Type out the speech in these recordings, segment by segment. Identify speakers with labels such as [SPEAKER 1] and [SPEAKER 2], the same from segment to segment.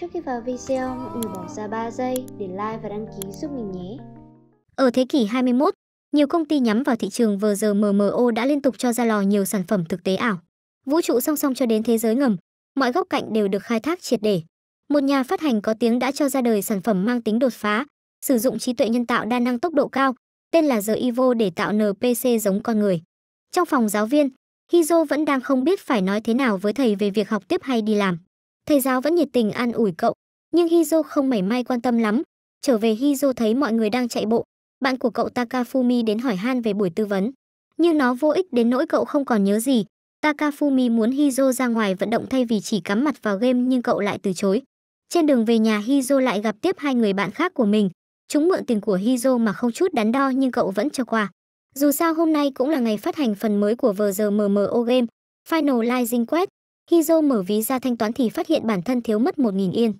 [SPEAKER 1] Trước khi vào video, mọi người bỏ ra 3 giây để like và đăng ký giúp mình nhé. Ở thế kỷ 21, nhiều công ty nhắm vào thị trường VRMMO đã liên tục cho ra lò nhiều sản phẩm thực tế ảo. Vũ trụ song song cho đến thế giới ngầm, mọi góc cạnh đều được khai thác triệt để. Một nhà phát hành có tiếng đã cho ra đời sản phẩm mang tính đột phá, sử dụng trí tuệ nhân tạo đa năng tốc độ cao, tên là The Evo để tạo NPC giống con người. Trong phòng giáo viên, Hizo vẫn đang không biết phải nói thế nào với thầy về việc học tiếp hay đi làm. Thầy giáo vẫn nhiệt tình an ủi cậu, nhưng Hizo không mảy may quan tâm lắm. Trở về Hizo thấy mọi người đang chạy bộ, bạn của cậu Takafumi đến hỏi han về buổi tư vấn. Nhưng nó vô ích đến nỗi cậu không còn nhớ gì. Takafumi muốn Hizo ra ngoài vận động thay vì chỉ cắm mặt vào game nhưng cậu lại từ chối. Trên đường về nhà Hizo lại gặp tiếp hai người bạn khác của mình. Chúng mượn tiền của Hizo mà không chút đắn đo nhưng cậu vẫn cho qua. Dù sao hôm nay cũng là ngày phát hành phần mới của VRMMO Game, Final Rising Quest, Hizo mở ví ra thanh toán thì phát hiện bản thân thiếu mất 1.000 yên.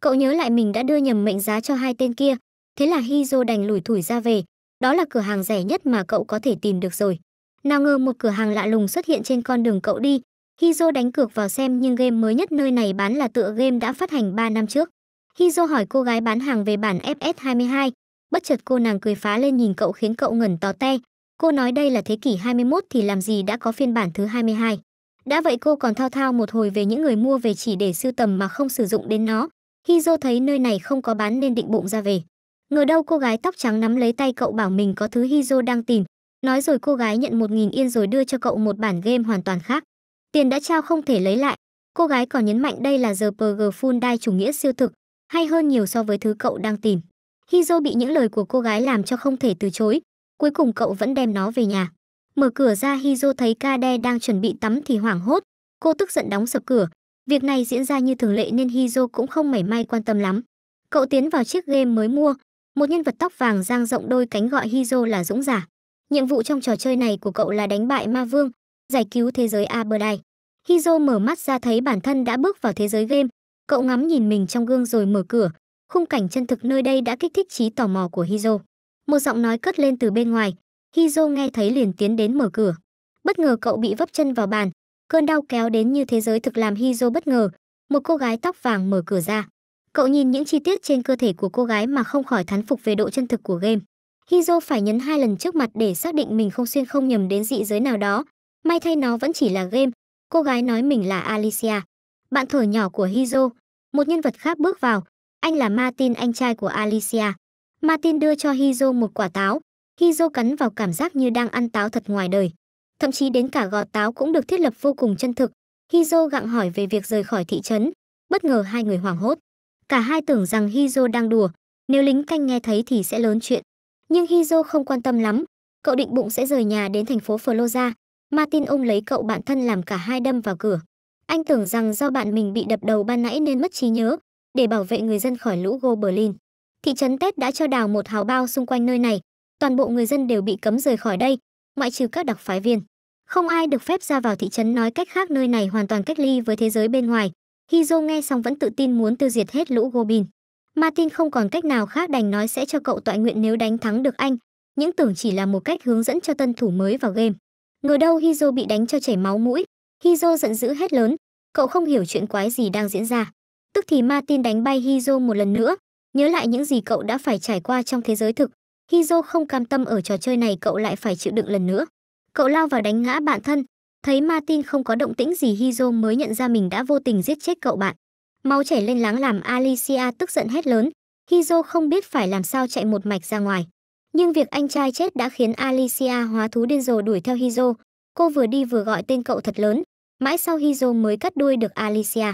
[SPEAKER 1] Cậu nhớ lại mình đã đưa nhầm mệnh giá cho hai tên kia, thế là Hizo đành lủi thủi ra về, đó là cửa hàng rẻ nhất mà cậu có thể tìm được rồi. Nào ngờ một cửa hàng lạ lùng xuất hiện trên con đường cậu đi, Hizo đánh cược vào xem nhưng game mới nhất nơi này bán là tựa game đã phát hành 3 năm trước. Hizo hỏi cô gái bán hàng về bản FS22, bất chợt cô nàng cười phá lên nhìn cậu khiến cậu ngẩn tò te, Cô nói đây là thế kỷ 21 thì làm gì đã có phiên bản thứ 22. Đã vậy cô còn thao thao một hồi về những người mua về chỉ để sưu tầm mà không sử dụng đến nó. Hizo thấy nơi này không có bán nên định bụng ra về. Ngờ đâu cô gái tóc trắng nắm lấy tay cậu bảo mình có thứ Hizo đang tìm. Nói rồi cô gái nhận 1.000 yên rồi đưa cho cậu một bản game hoàn toàn khác. Tiền đã trao không thể lấy lại. Cô gái còn nhấn mạnh đây là RPG full đai chủ nghĩa siêu thực, hay hơn nhiều so với thứ cậu đang tìm. Hizo bị những lời của cô gái làm cho không thể từ chối, Cuối cùng cậu vẫn đem nó về nhà. Mở cửa ra Hizo thấy Kade đang chuẩn bị tắm thì hoảng hốt. Cô tức giận đóng sập cửa. Việc này diễn ra như thường lệ nên Hizo cũng không mảy may quan tâm lắm. Cậu tiến vào chiếc game mới mua. Một nhân vật tóc vàng dang rộng đôi cánh gọi Hizo là Dũng Giả. Nhiệm vụ trong trò chơi này của cậu là đánh bại ma vương, giải cứu thế giới Aberdai. Hizo mở mắt ra thấy bản thân đã bước vào thế giới game. Cậu ngắm nhìn mình trong gương rồi mở cửa. Khung cảnh chân thực nơi đây đã kích thích trí tò mò của Hizo. Một giọng nói cất lên từ bên ngoài, Hizo nghe thấy liền tiến đến mở cửa. Bất ngờ cậu bị vấp chân vào bàn, cơn đau kéo đến như thế giới thực làm Hizo bất ngờ. Một cô gái tóc vàng mở cửa ra. Cậu nhìn những chi tiết trên cơ thể của cô gái mà không khỏi thán phục về độ chân thực của game. Hizo phải nhấn hai lần trước mặt để xác định mình không xuyên không nhầm đến dị giới nào đó. May thay nó vẫn chỉ là game. Cô gái nói mình là Alicia. Bạn thở nhỏ của Hizo, một nhân vật khác bước vào. Anh là Martin, anh trai của Alicia. Martin đưa cho Hizo một quả táo. Hizo cắn vào cảm giác như đang ăn táo thật ngoài đời. Thậm chí đến cả gọt táo cũng được thiết lập vô cùng chân thực. Hizo gặng hỏi về việc rời khỏi thị trấn. Bất ngờ hai người hoảng hốt. Cả hai tưởng rằng Hizo đang đùa. Nếu lính canh nghe thấy thì sẽ lớn chuyện. Nhưng Hizo không quan tâm lắm. Cậu định bụng sẽ rời nhà đến thành phố Florida. Martin ôm lấy cậu bạn thân làm cả hai đâm vào cửa. Anh tưởng rằng do bạn mình bị đập đầu ban nãy nên mất trí nhớ, để bảo vệ người dân khỏi lũ Goblin thị trấn Tết đã cho đào một hào bao xung quanh nơi này. Toàn bộ người dân đều bị cấm rời khỏi đây, ngoại trừ các đặc phái viên. Không ai được phép ra vào thị trấn nói cách khác nơi này hoàn toàn cách ly với thế giới bên ngoài. Hizo nghe xong vẫn tự tin muốn tiêu diệt hết lũ Goblin. Martin không còn cách nào khác đành nói sẽ cho cậu tọa nguyện nếu đánh thắng được anh. Những tưởng chỉ là một cách hướng dẫn cho tân thủ mới vào game. Ngờ đâu Hizo bị đánh cho chảy máu mũi. Hizo giận dữ hét lớn. Cậu không hiểu chuyện quái gì đang diễn ra. Tức thì Martin đánh bay Hizo một lần nữa, Nhớ lại những gì cậu đã phải trải qua trong thế giới thực, Hizo không cam tâm ở trò chơi này cậu lại phải chịu đựng lần nữa. Cậu lao vào đánh ngã bạn thân, thấy Martin không có động tĩnh gì Hizo mới nhận ra mình đã vô tình giết chết cậu bạn. Máu chảy lên láng làm Alicia tức giận hét lớn, Hizo không biết phải làm sao chạy một mạch ra ngoài. Nhưng việc anh trai chết đã khiến Alicia hóa thú điên rồ đuổi theo Hizo. Cô vừa đi vừa gọi tên cậu thật lớn, mãi sau Hizo mới cắt đuôi được Alicia.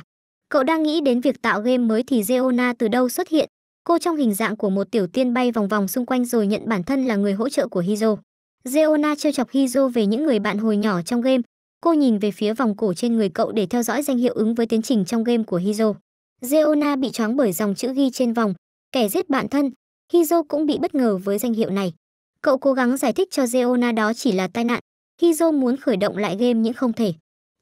[SPEAKER 1] Cậu đang nghĩ đến việc tạo game mới thì Zeona từ đâu xuất hiện, cô trong hình dạng của một tiểu tiên bay vòng vòng xung quanh rồi nhận bản thân là người hỗ trợ của Hizo. Zeona trêu chọc Hizo về những người bạn hồi nhỏ trong game. Cô nhìn về phía vòng cổ trên người cậu để theo dõi danh hiệu ứng với tiến trình trong game của Hizo. Zeona bị choáng bởi dòng chữ ghi trên vòng, kẻ giết bạn thân. Hizo cũng bị bất ngờ với danh hiệu này. Cậu cố gắng giải thích cho Zeona đó chỉ là tai nạn. Hizo muốn khởi động lại game nhưng không thể.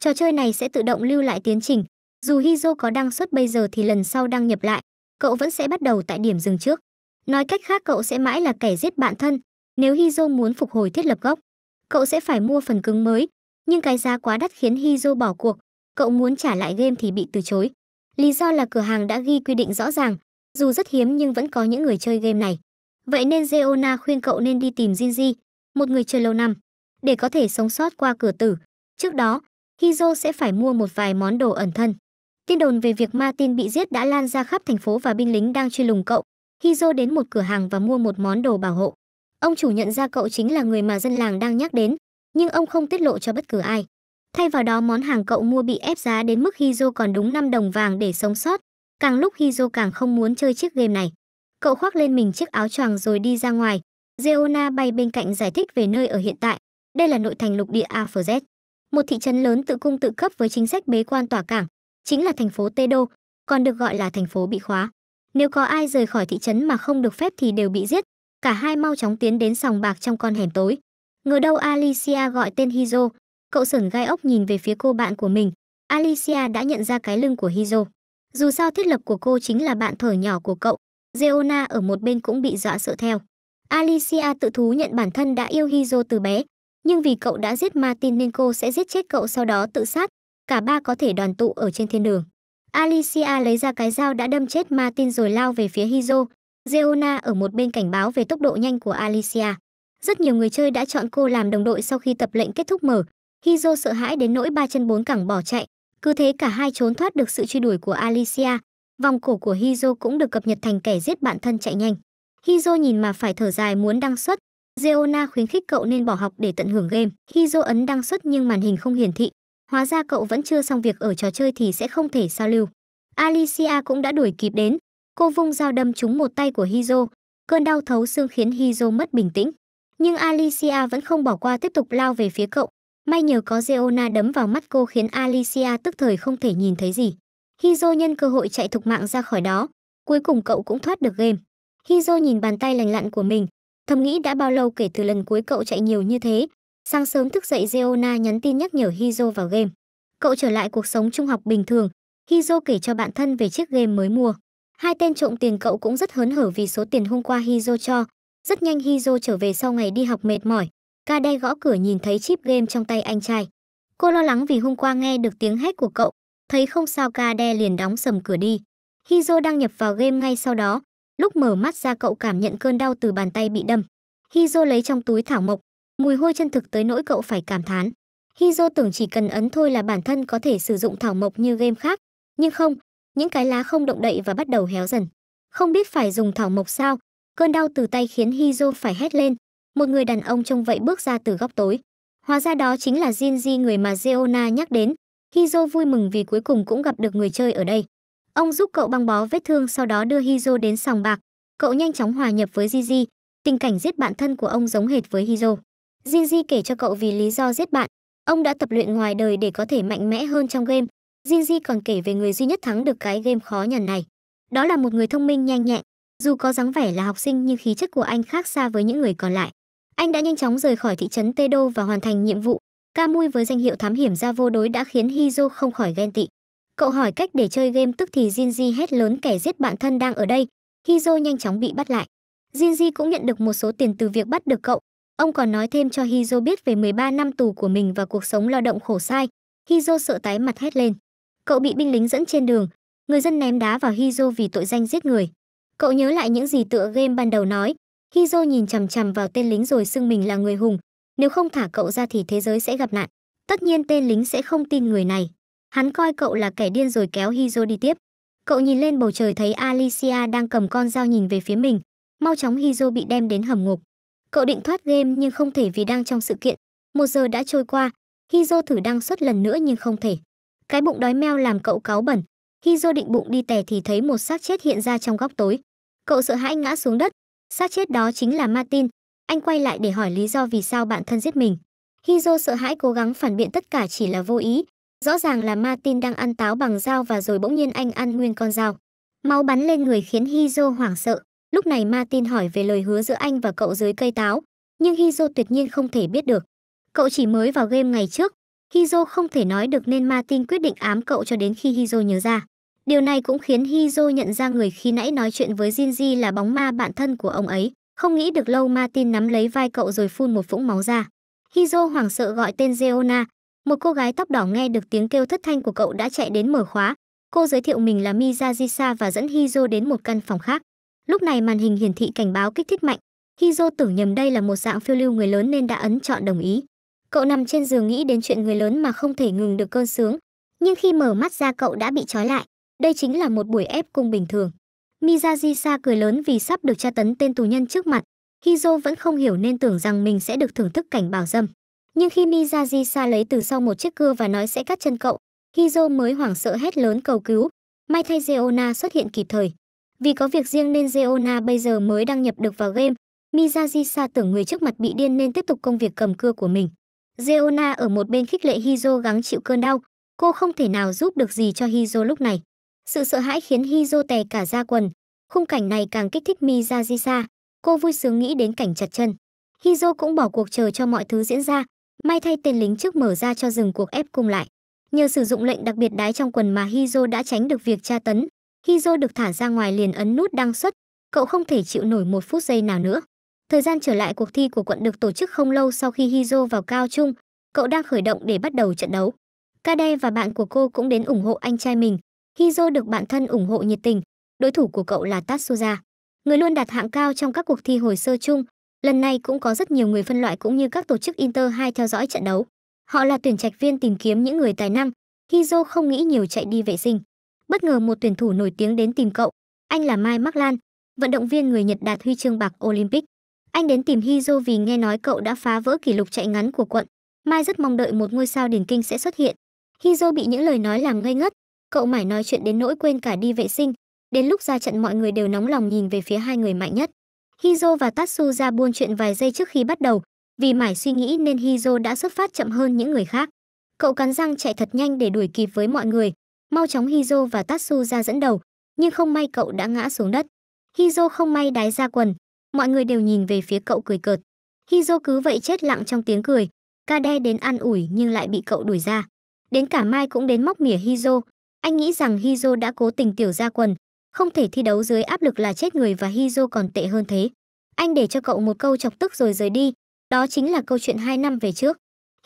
[SPEAKER 1] Trò chơi này sẽ tự động lưu lại tiến trình. Dù Hizo có đăng xuất bây giờ thì lần sau đăng nhập lại, cậu vẫn sẽ bắt đầu tại điểm dừng trước. Nói cách khác cậu sẽ mãi là kẻ giết bạn thân. Nếu Hizo muốn phục hồi thiết lập gốc, cậu sẽ phải mua phần cứng mới, nhưng cái giá quá đắt khiến Hizo bỏ cuộc. Cậu muốn trả lại game thì bị từ chối. Lý do là cửa hàng đã ghi quy định rõ ràng, dù rất hiếm nhưng vẫn có những người chơi game này. Vậy nên Zeona khuyên cậu nên đi tìm Jinji, một người chơi lâu năm, để có thể sống sót qua cửa tử. Trước đó, Hizo sẽ phải mua một vài món đồ ẩn thân. Tin đồn về việc Martin bị giết đã lan ra khắp thành phố và binh lính đang truy lùng cậu. Hizo đến một cửa hàng và mua một món đồ bảo hộ. Ông chủ nhận ra cậu chính là người mà dân làng đang nhắc đến, nhưng ông không tiết lộ cho bất cứ ai. Thay vào đó món hàng cậu mua bị ép giá đến mức Hizo còn đúng 5 đồng vàng để sống sót. Càng lúc Hizo càng không muốn chơi chiếc game này. Cậu khoác lên mình chiếc áo choàng rồi đi ra ngoài. Zeona bay bên cạnh giải thích về nơi ở hiện tại. Đây là nội thành lục địa AFZ, một thị trấn lớn tự cung tự cấp với chính sách bế quan tỏa cảng chính là thành phố Tê Đô, còn được gọi là thành phố bị khóa. Nếu có ai rời khỏi thị trấn mà không được phép thì đều bị giết, cả hai mau chóng tiến đến sòng bạc trong con hẻm tối. Ngờ đâu Alicia gọi tên Hizo, cậu sởn gai ốc nhìn về phía cô bạn của mình. Alicia đã nhận ra cái lưng của Hizo. Dù sao thiết lập của cô chính là bạn thở nhỏ của cậu, Zeona ở một bên cũng bị dọa sợ theo. Alicia tự thú nhận bản thân đã yêu Hizo từ bé, nhưng vì cậu đã giết Martin nên cô sẽ giết chết cậu sau đó tự sát, cả ba có thể đoàn tụ ở trên thiên đường. Alicia lấy ra cái dao đã đâm chết Martin rồi lao về phía Hizo. Zeona ở một bên cảnh báo về tốc độ nhanh của Alicia. Rất nhiều người chơi đã chọn cô làm đồng đội sau khi tập lệnh kết thúc mở. Hizo sợ hãi đến nỗi ba chân bốn cẳng bỏ chạy. Cứ thế cả hai trốn thoát được sự truy đuổi của Alicia. Vòng cổ của Hizo cũng được cập nhật thành kẻ giết bạn thân chạy nhanh. Hizo nhìn mà phải thở dài muốn đăng xuất. Zeona khuyến khích cậu nên bỏ học để tận hưởng game. Hizo ấn đăng xuất nhưng màn hình không hiển thị. Hóa ra cậu vẫn chưa xong việc ở trò chơi thì sẽ không thể giao lưu. Alicia cũng đã đuổi kịp đến. Cô vung dao đâm trúng một tay của Hizo. Cơn đau thấu xương khiến Hizo mất bình tĩnh. Nhưng Alicia vẫn không bỏ qua tiếp tục lao về phía cậu. May nhờ có Zeona đấm vào mắt cô khiến Alicia tức thời không thể nhìn thấy gì. Hizo nhân cơ hội chạy thục mạng ra khỏi đó. Cuối cùng cậu cũng thoát được game. Hizo nhìn bàn tay lành lặn của mình. Thầm nghĩ đã bao lâu kể từ lần cuối cậu chạy nhiều như thế, Sáng sớm thức dậy Zeona nhắn tin nhắc nhở Hizo vào game. Cậu trở lại cuộc sống trung học bình thường. Hizo kể cho bạn thân về chiếc game mới mua. Hai tên trộm tiền cậu cũng rất hớn hở vì số tiền hôm qua Hizo cho. Rất nhanh Hizo trở về sau ngày đi học mệt mỏi. Kade gõ cửa nhìn thấy chip game trong tay anh trai. Cô lo lắng vì hôm qua nghe được tiếng hét của cậu. Thấy không sao Kade liền đóng sầm cửa đi. Hizo đăng nhập vào game ngay sau đó. Lúc mở mắt ra cậu cảm nhận cơn đau từ bàn tay bị đâm. Hizo lấy trong túi thảo mộc, Mùi hôi chân thực tới nỗi cậu phải cảm thán. Hizo tưởng chỉ cần ấn thôi là bản thân có thể sử dụng thảo mộc như game khác, nhưng không, những cái lá không động đậy và bắt đầu héo dần. Không biết phải dùng thảo mộc sao, cơn đau từ tay khiến Hizo phải hét lên. Một người đàn ông trông vậy bước ra từ góc tối. Hóa ra đó chính là Jinji người mà Zeona nhắc đến. Hizo vui mừng vì cuối cùng cũng gặp được người chơi ở đây. Ông giúp cậu băng bó vết thương sau đó đưa Hizo đến sòng bạc. Cậu nhanh chóng hòa nhập với Jinji. Tình cảnh giết bạn thân của ông giống hệt với Hizo. Jinji kể cho cậu vì lý do giết bạn, ông đã tập luyện ngoài đời để có thể mạnh mẽ hơn trong game. Jinji còn kể về người duy nhất thắng được cái game khó nhằn này. Đó là một người thông minh nhanh nhẹn, dù có dáng vẻ là học sinh nhưng khí chất của anh khác xa với những người còn lại. Anh đã nhanh chóng rời khỏi thị trấn Tedo và hoàn thành nhiệm vụ. Ca với danh hiệu thám hiểm ra vô đối đã khiến Hizo không khỏi ghen tị. Cậu hỏi cách để chơi game tức thì Jinji hét lớn kẻ giết bạn thân đang ở đây. Hizo nhanh chóng bị bắt lại. Jinji cũng nhận được một số tiền từ việc bắt được cậu, Ông còn nói thêm cho Hizo biết về 13 năm tù của mình và cuộc sống lao động khổ sai. Hizo sợ tái mặt hét lên. Cậu bị binh lính dẫn trên đường, người dân ném đá vào Hizo vì tội danh giết người. Cậu nhớ lại những gì tựa game ban đầu nói. Hizo nhìn chằm chằm vào tên lính rồi xưng mình là người hùng. Nếu không thả cậu ra thì thế giới sẽ gặp nạn. Tất nhiên tên lính sẽ không tin người này. Hắn coi cậu là kẻ điên rồi kéo Hizo đi tiếp. Cậu nhìn lên bầu trời thấy Alicia đang cầm con dao nhìn về phía mình. Mau chóng Hizo bị đem đến hầm ngục. Cậu định thoát game nhưng không thể vì đang trong sự kiện. Một giờ đã trôi qua, Hizo thử đăng xuất lần nữa nhưng không thể. Cái bụng đói meo làm cậu cáu bẩn. Hizo định bụng đi tè thì thấy một xác chết hiện ra trong góc tối. Cậu sợ hãi ngã xuống đất. Xác chết đó chính là Martin. Anh quay lại để hỏi lý do vì sao bạn thân giết mình. Hizo sợ hãi cố gắng phản biện tất cả chỉ là vô ý. Rõ ràng là Martin đang ăn táo bằng dao và rồi bỗng nhiên anh ăn nguyên con dao. Máu bắn lên người khiến Hizo hoảng sợ. Lúc này Martin hỏi về lời hứa giữa anh và cậu dưới cây táo, nhưng Hizo tuyệt nhiên không thể biết được. Cậu chỉ mới vào game ngày trước, Hizo không thể nói được nên Martin quyết định ám cậu cho đến khi Hizo nhớ ra. Điều này cũng khiến Hizo nhận ra người khi nãy nói chuyện với Jinji là bóng ma bạn thân của ông ấy. Không nghĩ được lâu Martin nắm lấy vai cậu rồi phun một vũng máu ra. Hizo hoảng sợ gọi tên Zeona. Một cô gái tóc đỏ nghe được tiếng kêu thất thanh của cậu đã chạy đến mở khóa. Cô giới thiệu mình là Mizajisa và dẫn Hizo đến một căn phòng khác. Lúc này màn hình hiển thị cảnh báo kích thích mạnh, Hizo tưởng nhầm đây là một dạng phiêu lưu người lớn nên đã ấn chọn đồng ý. Cậu nằm trên giường nghĩ đến chuyện người lớn mà không thể ngừng được cơn sướng, nhưng khi mở mắt ra cậu đã bị trói lại. Đây chính là một buổi ép cung bình thường. Mizajisa cười lớn vì sắp được tra tấn tên tù nhân trước mặt. Hizo vẫn không hiểu nên tưởng rằng mình sẽ được thưởng thức cảnh bảo dâm. Nhưng khi Mizajisa lấy từ sau một chiếc cưa và nói sẽ cắt chân cậu, Hizo mới hoảng sợ hét lớn cầu cứu. May thay Zeona xuất hiện kịp thời, vì có việc riêng nên Zeona bây giờ mới đăng nhập được vào game. Mizajisa tưởng người trước mặt bị điên nên tiếp tục công việc cầm cưa của mình. Zeona ở một bên khích lệ Hizo gắng chịu cơn đau. Cô không thể nào giúp được gì cho Hizo lúc này. Sự sợ hãi khiến Hizo tè cả ra quần. Khung cảnh này càng kích thích Mizajisa. Cô vui sướng nghĩ đến cảnh chặt chân. Hizo cũng bỏ cuộc chờ cho mọi thứ diễn ra. May thay tên lính trước mở ra cho dừng cuộc ép cung lại. Nhờ sử dụng lệnh đặc biệt đái trong quần mà Hizo đã tránh được việc tra tấn, Kizo được thả ra ngoài liền ấn nút đăng xuất, cậu không thể chịu nổi một phút giây nào nữa. Thời gian trở lại cuộc thi của quận được tổ chức không lâu sau khi Hizo vào cao trung, cậu đang khởi động để bắt đầu trận đấu. Kade và bạn của cô cũng đến ủng hộ anh trai mình. Hizo được bạn thân ủng hộ nhiệt tình, đối thủ của cậu là Tatsuya, người luôn đạt hạng cao trong các cuộc thi hồi sơ chung. Lần này cũng có rất nhiều người phân loại cũng như các tổ chức Inter 2 theo dõi trận đấu. Họ là tuyển trạch viên tìm kiếm những người tài năng. Hizo không nghĩ nhiều chạy đi vệ sinh bất ngờ một tuyển thủ nổi tiếng đến tìm cậu. Anh là Mai Mắc Lan, vận động viên người Nhật đạt huy chương bạc Olympic. Anh đến tìm Hizo vì nghe nói cậu đã phá vỡ kỷ lục chạy ngắn của quận. Mai rất mong đợi một ngôi sao điển kinh sẽ xuất hiện. Hizo bị những lời nói làm ngây ngất, cậu mải nói chuyện đến nỗi quên cả đi vệ sinh. Đến lúc ra trận mọi người đều nóng lòng nhìn về phía hai người mạnh nhất. Hizo và Tatsu ra buôn chuyện vài giây trước khi bắt đầu, vì mải suy nghĩ nên Hizo đã xuất phát chậm hơn những người khác. Cậu cắn răng chạy thật nhanh để đuổi kịp với mọi người, Mau chóng Hizo và Tatsu ra dẫn đầu, nhưng không may cậu đã ngã xuống đất. Hizo không may đái ra quần, mọi người đều nhìn về phía cậu cười cợt. Hizo cứ vậy chết lặng trong tiếng cười, Kade đến an ủi nhưng lại bị cậu đuổi ra. Đến cả Mai cũng đến móc mỉa Hizo. Anh nghĩ rằng Hizo đã cố tình tiểu ra quần, không thể thi đấu dưới áp lực là chết người và Hizo còn tệ hơn thế. Anh để cho cậu một câu chọc tức rồi rời đi, đó chính là câu chuyện 2 năm về trước.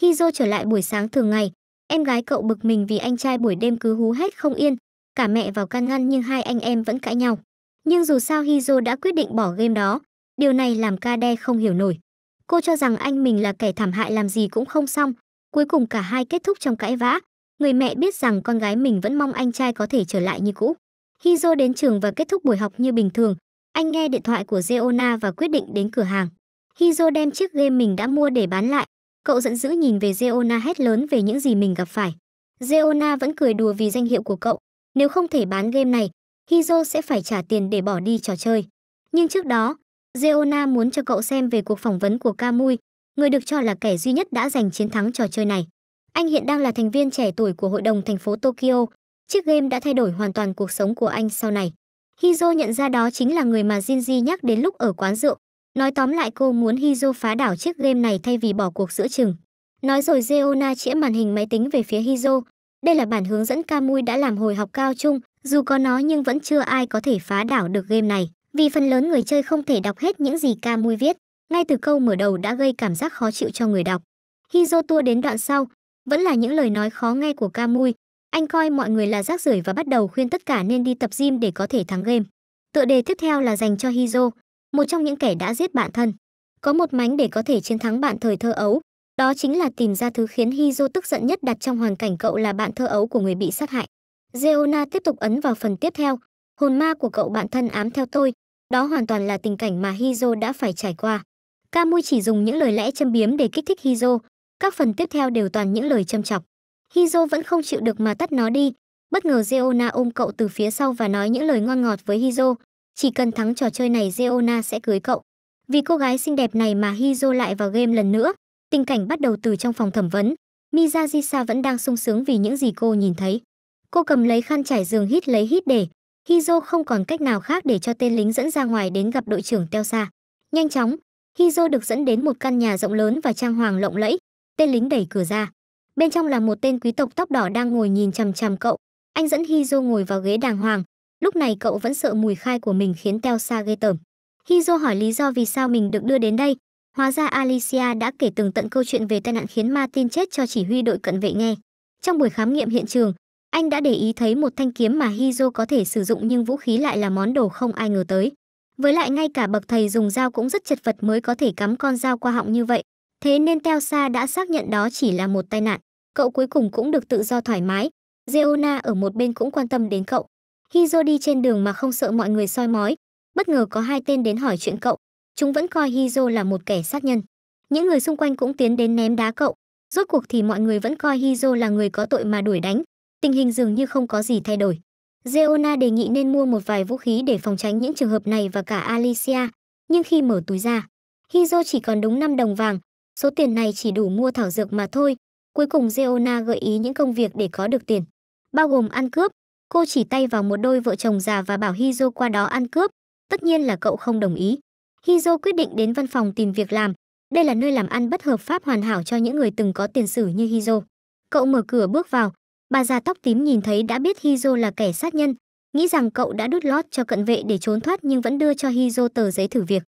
[SPEAKER 1] Hizo trở lại buổi sáng thường ngày, Em gái cậu bực mình vì anh trai buổi đêm cứ hú hét không yên, cả mẹ vào can ngăn nhưng hai anh em vẫn cãi nhau. Nhưng dù sao Hizo đã quyết định bỏ game đó, điều này làm Kade không hiểu nổi. Cô cho rằng anh mình là kẻ thảm hại làm gì cũng không xong, cuối cùng cả hai kết thúc trong cãi vã. Người mẹ biết rằng con gái mình vẫn mong anh trai có thể trở lại như cũ. Hizo đến trường và kết thúc buổi học như bình thường. Anh nghe điện thoại của Zeona và quyết định đến cửa hàng. Hizo đem chiếc game mình đã mua để bán lại, Cậu giận dữ nhìn về Zeona hét lớn về những gì mình gặp phải. Zeona vẫn cười đùa vì danh hiệu của cậu. Nếu không thể bán game này, Hizo sẽ phải trả tiền để bỏ đi trò chơi. Nhưng trước đó, Zeona muốn cho cậu xem về cuộc phỏng vấn của Kamui, người được cho là kẻ duy nhất đã giành chiến thắng trò chơi này. Anh hiện đang là thành viên trẻ tuổi của hội đồng thành phố Tokyo. Chiếc game đã thay đổi hoàn toàn cuộc sống của anh sau này. Hizo nhận ra đó chính là người mà Jinji nhắc đến lúc ở quán rượu, Nói tóm lại cô muốn Hizo phá đảo chiếc game này thay vì bỏ cuộc giữa chừng. Nói rồi Zeona chĩa màn hình máy tính về phía Hizo. Đây là bản hướng dẫn Kamui đã làm hồi học cao trung, dù có nó nhưng vẫn chưa ai có thể phá đảo được game này, vì phần lớn người chơi không thể đọc hết những gì Kamui viết. Ngay từ câu mở đầu đã gây cảm giác khó chịu cho người đọc. Hizo tua đến đoạn sau, vẫn là những lời nói khó nghe của Kamui. Anh coi mọi người là rác rưởi và bắt đầu khuyên tất cả nên đi tập gym để có thể thắng game. Tựa đề tiếp theo là dành cho Hizo, một trong những kẻ đã giết bạn thân. Có một mánh để có thể chiến thắng bạn thời thơ ấu, đó chính là tìm ra thứ khiến Hizo tức giận nhất đặt trong hoàn cảnh cậu là bạn thơ ấu của người bị sát hại. Zeona tiếp tục ấn vào phần tiếp theo, hồn ma của cậu bạn thân ám theo tôi, đó hoàn toàn là tình cảnh mà Hizo đã phải trải qua. Kamui chỉ dùng những lời lẽ châm biếm để kích thích Hizo, các phần tiếp theo đều toàn những lời châm chọc. Hizo vẫn không chịu được mà tắt nó đi, bất ngờ Zeona ôm cậu từ phía sau và nói những lời ngon ngọt với Hizo, chỉ cần thắng trò chơi này Zeona sẽ cưới cậu. Vì cô gái xinh đẹp này mà Hizo lại vào game lần nữa. Tình cảnh bắt đầu từ trong phòng thẩm vấn. Mizajisa vẫn đang sung sướng vì những gì cô nhìn thấy. Cô cầm lấy khăn trải giường hít lấy hít để. Hizo không còn cách nào khác để cho tên lính dẫn ra ngoài đến gặp đội trưởng Teo Sa. Nhanh chóng, Hizo được dẫn đến một căn nhà rộng lớn và trang hoàng lộng lẫy. Tên lính đẩy cửa ra. Bên trong là một tên quý tộc tóc đỏ đang ngồi nhìn chằm chằm cậu. Anh dẫn Hizo ngồi vào ghế đàng hoàng, Lúc này cậu vẫn sợ mùi khai của mình khiến Teo Sa ghê tởm. Hizo hỏi lý do vì sao mình được đưa đến đây. Hóa ra Alicia đã kể tường tận câu chuyện về tai nạn khiến Martin chết cho chỉ huy đội cận vệ nghe. Trong buổi khám nghiệm hiện trường, anh đã để ý thấy một thanh kiếm mà Hizo có thể sử dụng nhưng vũ khí lại là món đồ không ai ngờ tới. Với lại ngay cả bậc thầy dùng dao cũng rất chật vật mới có thể cắm con dao qua họng như vậy. Thế nên Teo Sa đã xác nhận đó chỉ là một tai nạn. Cậu cuối cùng cũng được tự do thoải mái. Zeona ở một bên cũng quan tâm đến cậu. Khi Hizo đi trên đường mà không sợ mọi người soi mói, bất ngờ có hai tên đến hỏi chuyện cậu. Chúng vẫn coi Hizo là một kẻ sát nhân. Những người xung quanh cũng tiến đến ném đá cậu. Rốt cuộc thì mọi người vẫn coi Hizo là người có tội mà đuổi đánh. Tình hình dường như không có gì thay đổi. Zeona đề nghị nên mua một vài vũ khí để phòng tránh những trường hợp này và cả Alicia. Nhưng khi mở túi ra, Hizo chỉ còn đúng 5 đồng vàng. Số tiền này chỉ đủ mua thảo dược mà thôi. Cuối cùng Zeona gợi ý những công việc để có được tiền, bao gồm ăn cướp, Cô chỉ tay vào một đôi vợ chồng già và bảo Hizo qua đó ăn cướp. Tất nhiên là cậu không đồng ý. Hizo quyết định đến văn phòng tìm việc làm. Đây là nơi làm ăn bất hợp pháp hoàn hảo cho những người từng có tiền sử như Hizo. Cậu mở cửa bước vào. Bà già tóc tím nhìn thấy đã biết Hizo là kẻ sát nhân, nghĩ rằng cậu đã đút lót cho cận vệ để trốn thoát nhưng vẫn đưa cho Hizo tờ giấy thử việc.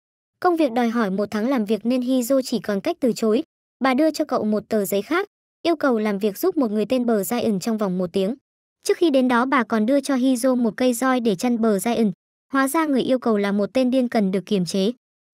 [SPEAKER 1] Công việc đòi hỏi một tháng làm việc nên Hizo chỉ còn cách từ chối. Bà đưa cho cậu một tờ giấy khác, yêu cầu làm việc giúp một người tên bờ Zion trong vòng một tiếng. Trước khi đến đó bà còn đưa cho Hizo một cây roi để chăn bờ Giant. Hóa ra người yêu cầu là một tên điên cần được kiềm chế.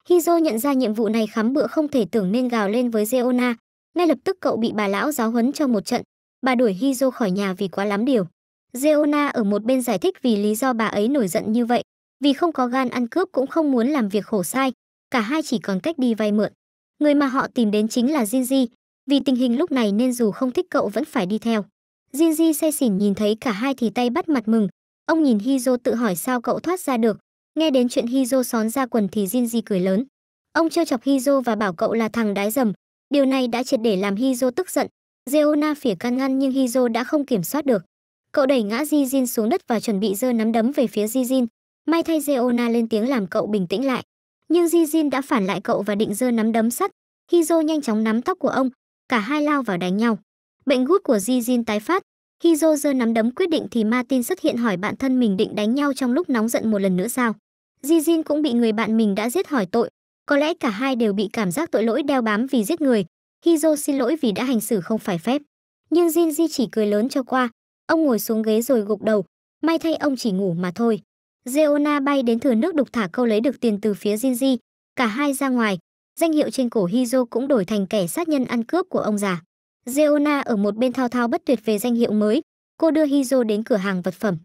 [SPEAKER 1] Hizo nhận ra nhiệm vụ này khám bữa không thể tưởng nên gào lên với Zeona. Ngay lập tức cậu bị bà lão giáo huấn cho một trận. Bà đuổi Hizo khỏi nhà vì quá lắm điều. Zeona ở một bên giải thích vì lý do bà ấy nổi giận như vậy. Vì không có gan ăn cướp cũng không muốn làm việc khổ sai. Cả hai chỉ còn cách đi vay mượn. Người mà họ tìm đến chính là Jinji. Vì tình hình lúc này nên dù không thích cậu vẫn phải đi theo. Gigi say xỉn nhìn thấy cả hai thì tay bắt mặt mừng. Ông nhìn Hizo tự hỏi sao cậu thoát ra được. Nghe đến chuyện Hizo xón ra quần thì Jinji cười lớn. Ông trêu chọc Hizo và bảo cậu là thằng đái dầm. Điều này đã triệt để làm Hizo tức giận. Zeona phỉa can ngăn nhưng Hizo đã không kiểm soát được. Cậu đẩy ngã Jijin xuống đất và chuẩn bị giơ nắm đấm về phía Jijin. May thay Zeona lên tiếng làm cậu bình tĩnh lại. Nhưng Jijin đã phản lại cậu và định giơ nắm đấm sắt. Hizo nhanh chóng nắm tóc của ông. Cả hai lao vào đánh nhau. Bệnh gút của Ji Jin tái phát, Hizo giơ nắm đấm quyết định thì Martin xuất hiện hỏi bạn thân mình định đánh nhau trong lúc nóng giận một lần nữa sao. Ji Jin cũng bị người bạn mình đã giết hỏi tội, có lẽ cả hai đều bị cảm giác tội lỗi đeo bám vì giết người. Hizo xin lỗi vì đã hành xử không phải phép. Nhưng Jin Ji chỉ cười lớn cho qua, ông ngồi xuống ghế rồi gục đầu, may thay ông chỉ ngủ mà thôi. Zeona bay đến thừa nước đục thả câu lấy được tiền từ phía Jin Ji, cả hai ra ngoài, danh hiệu trên cổ Hizo cũng đổi thành kẻ sát nhân ăn cướp của ông già. Zeona ở một bên thao thao bất tuyệt về danh hiệu mới, cô đưa Hizo đến cửa hàng vật phẩm.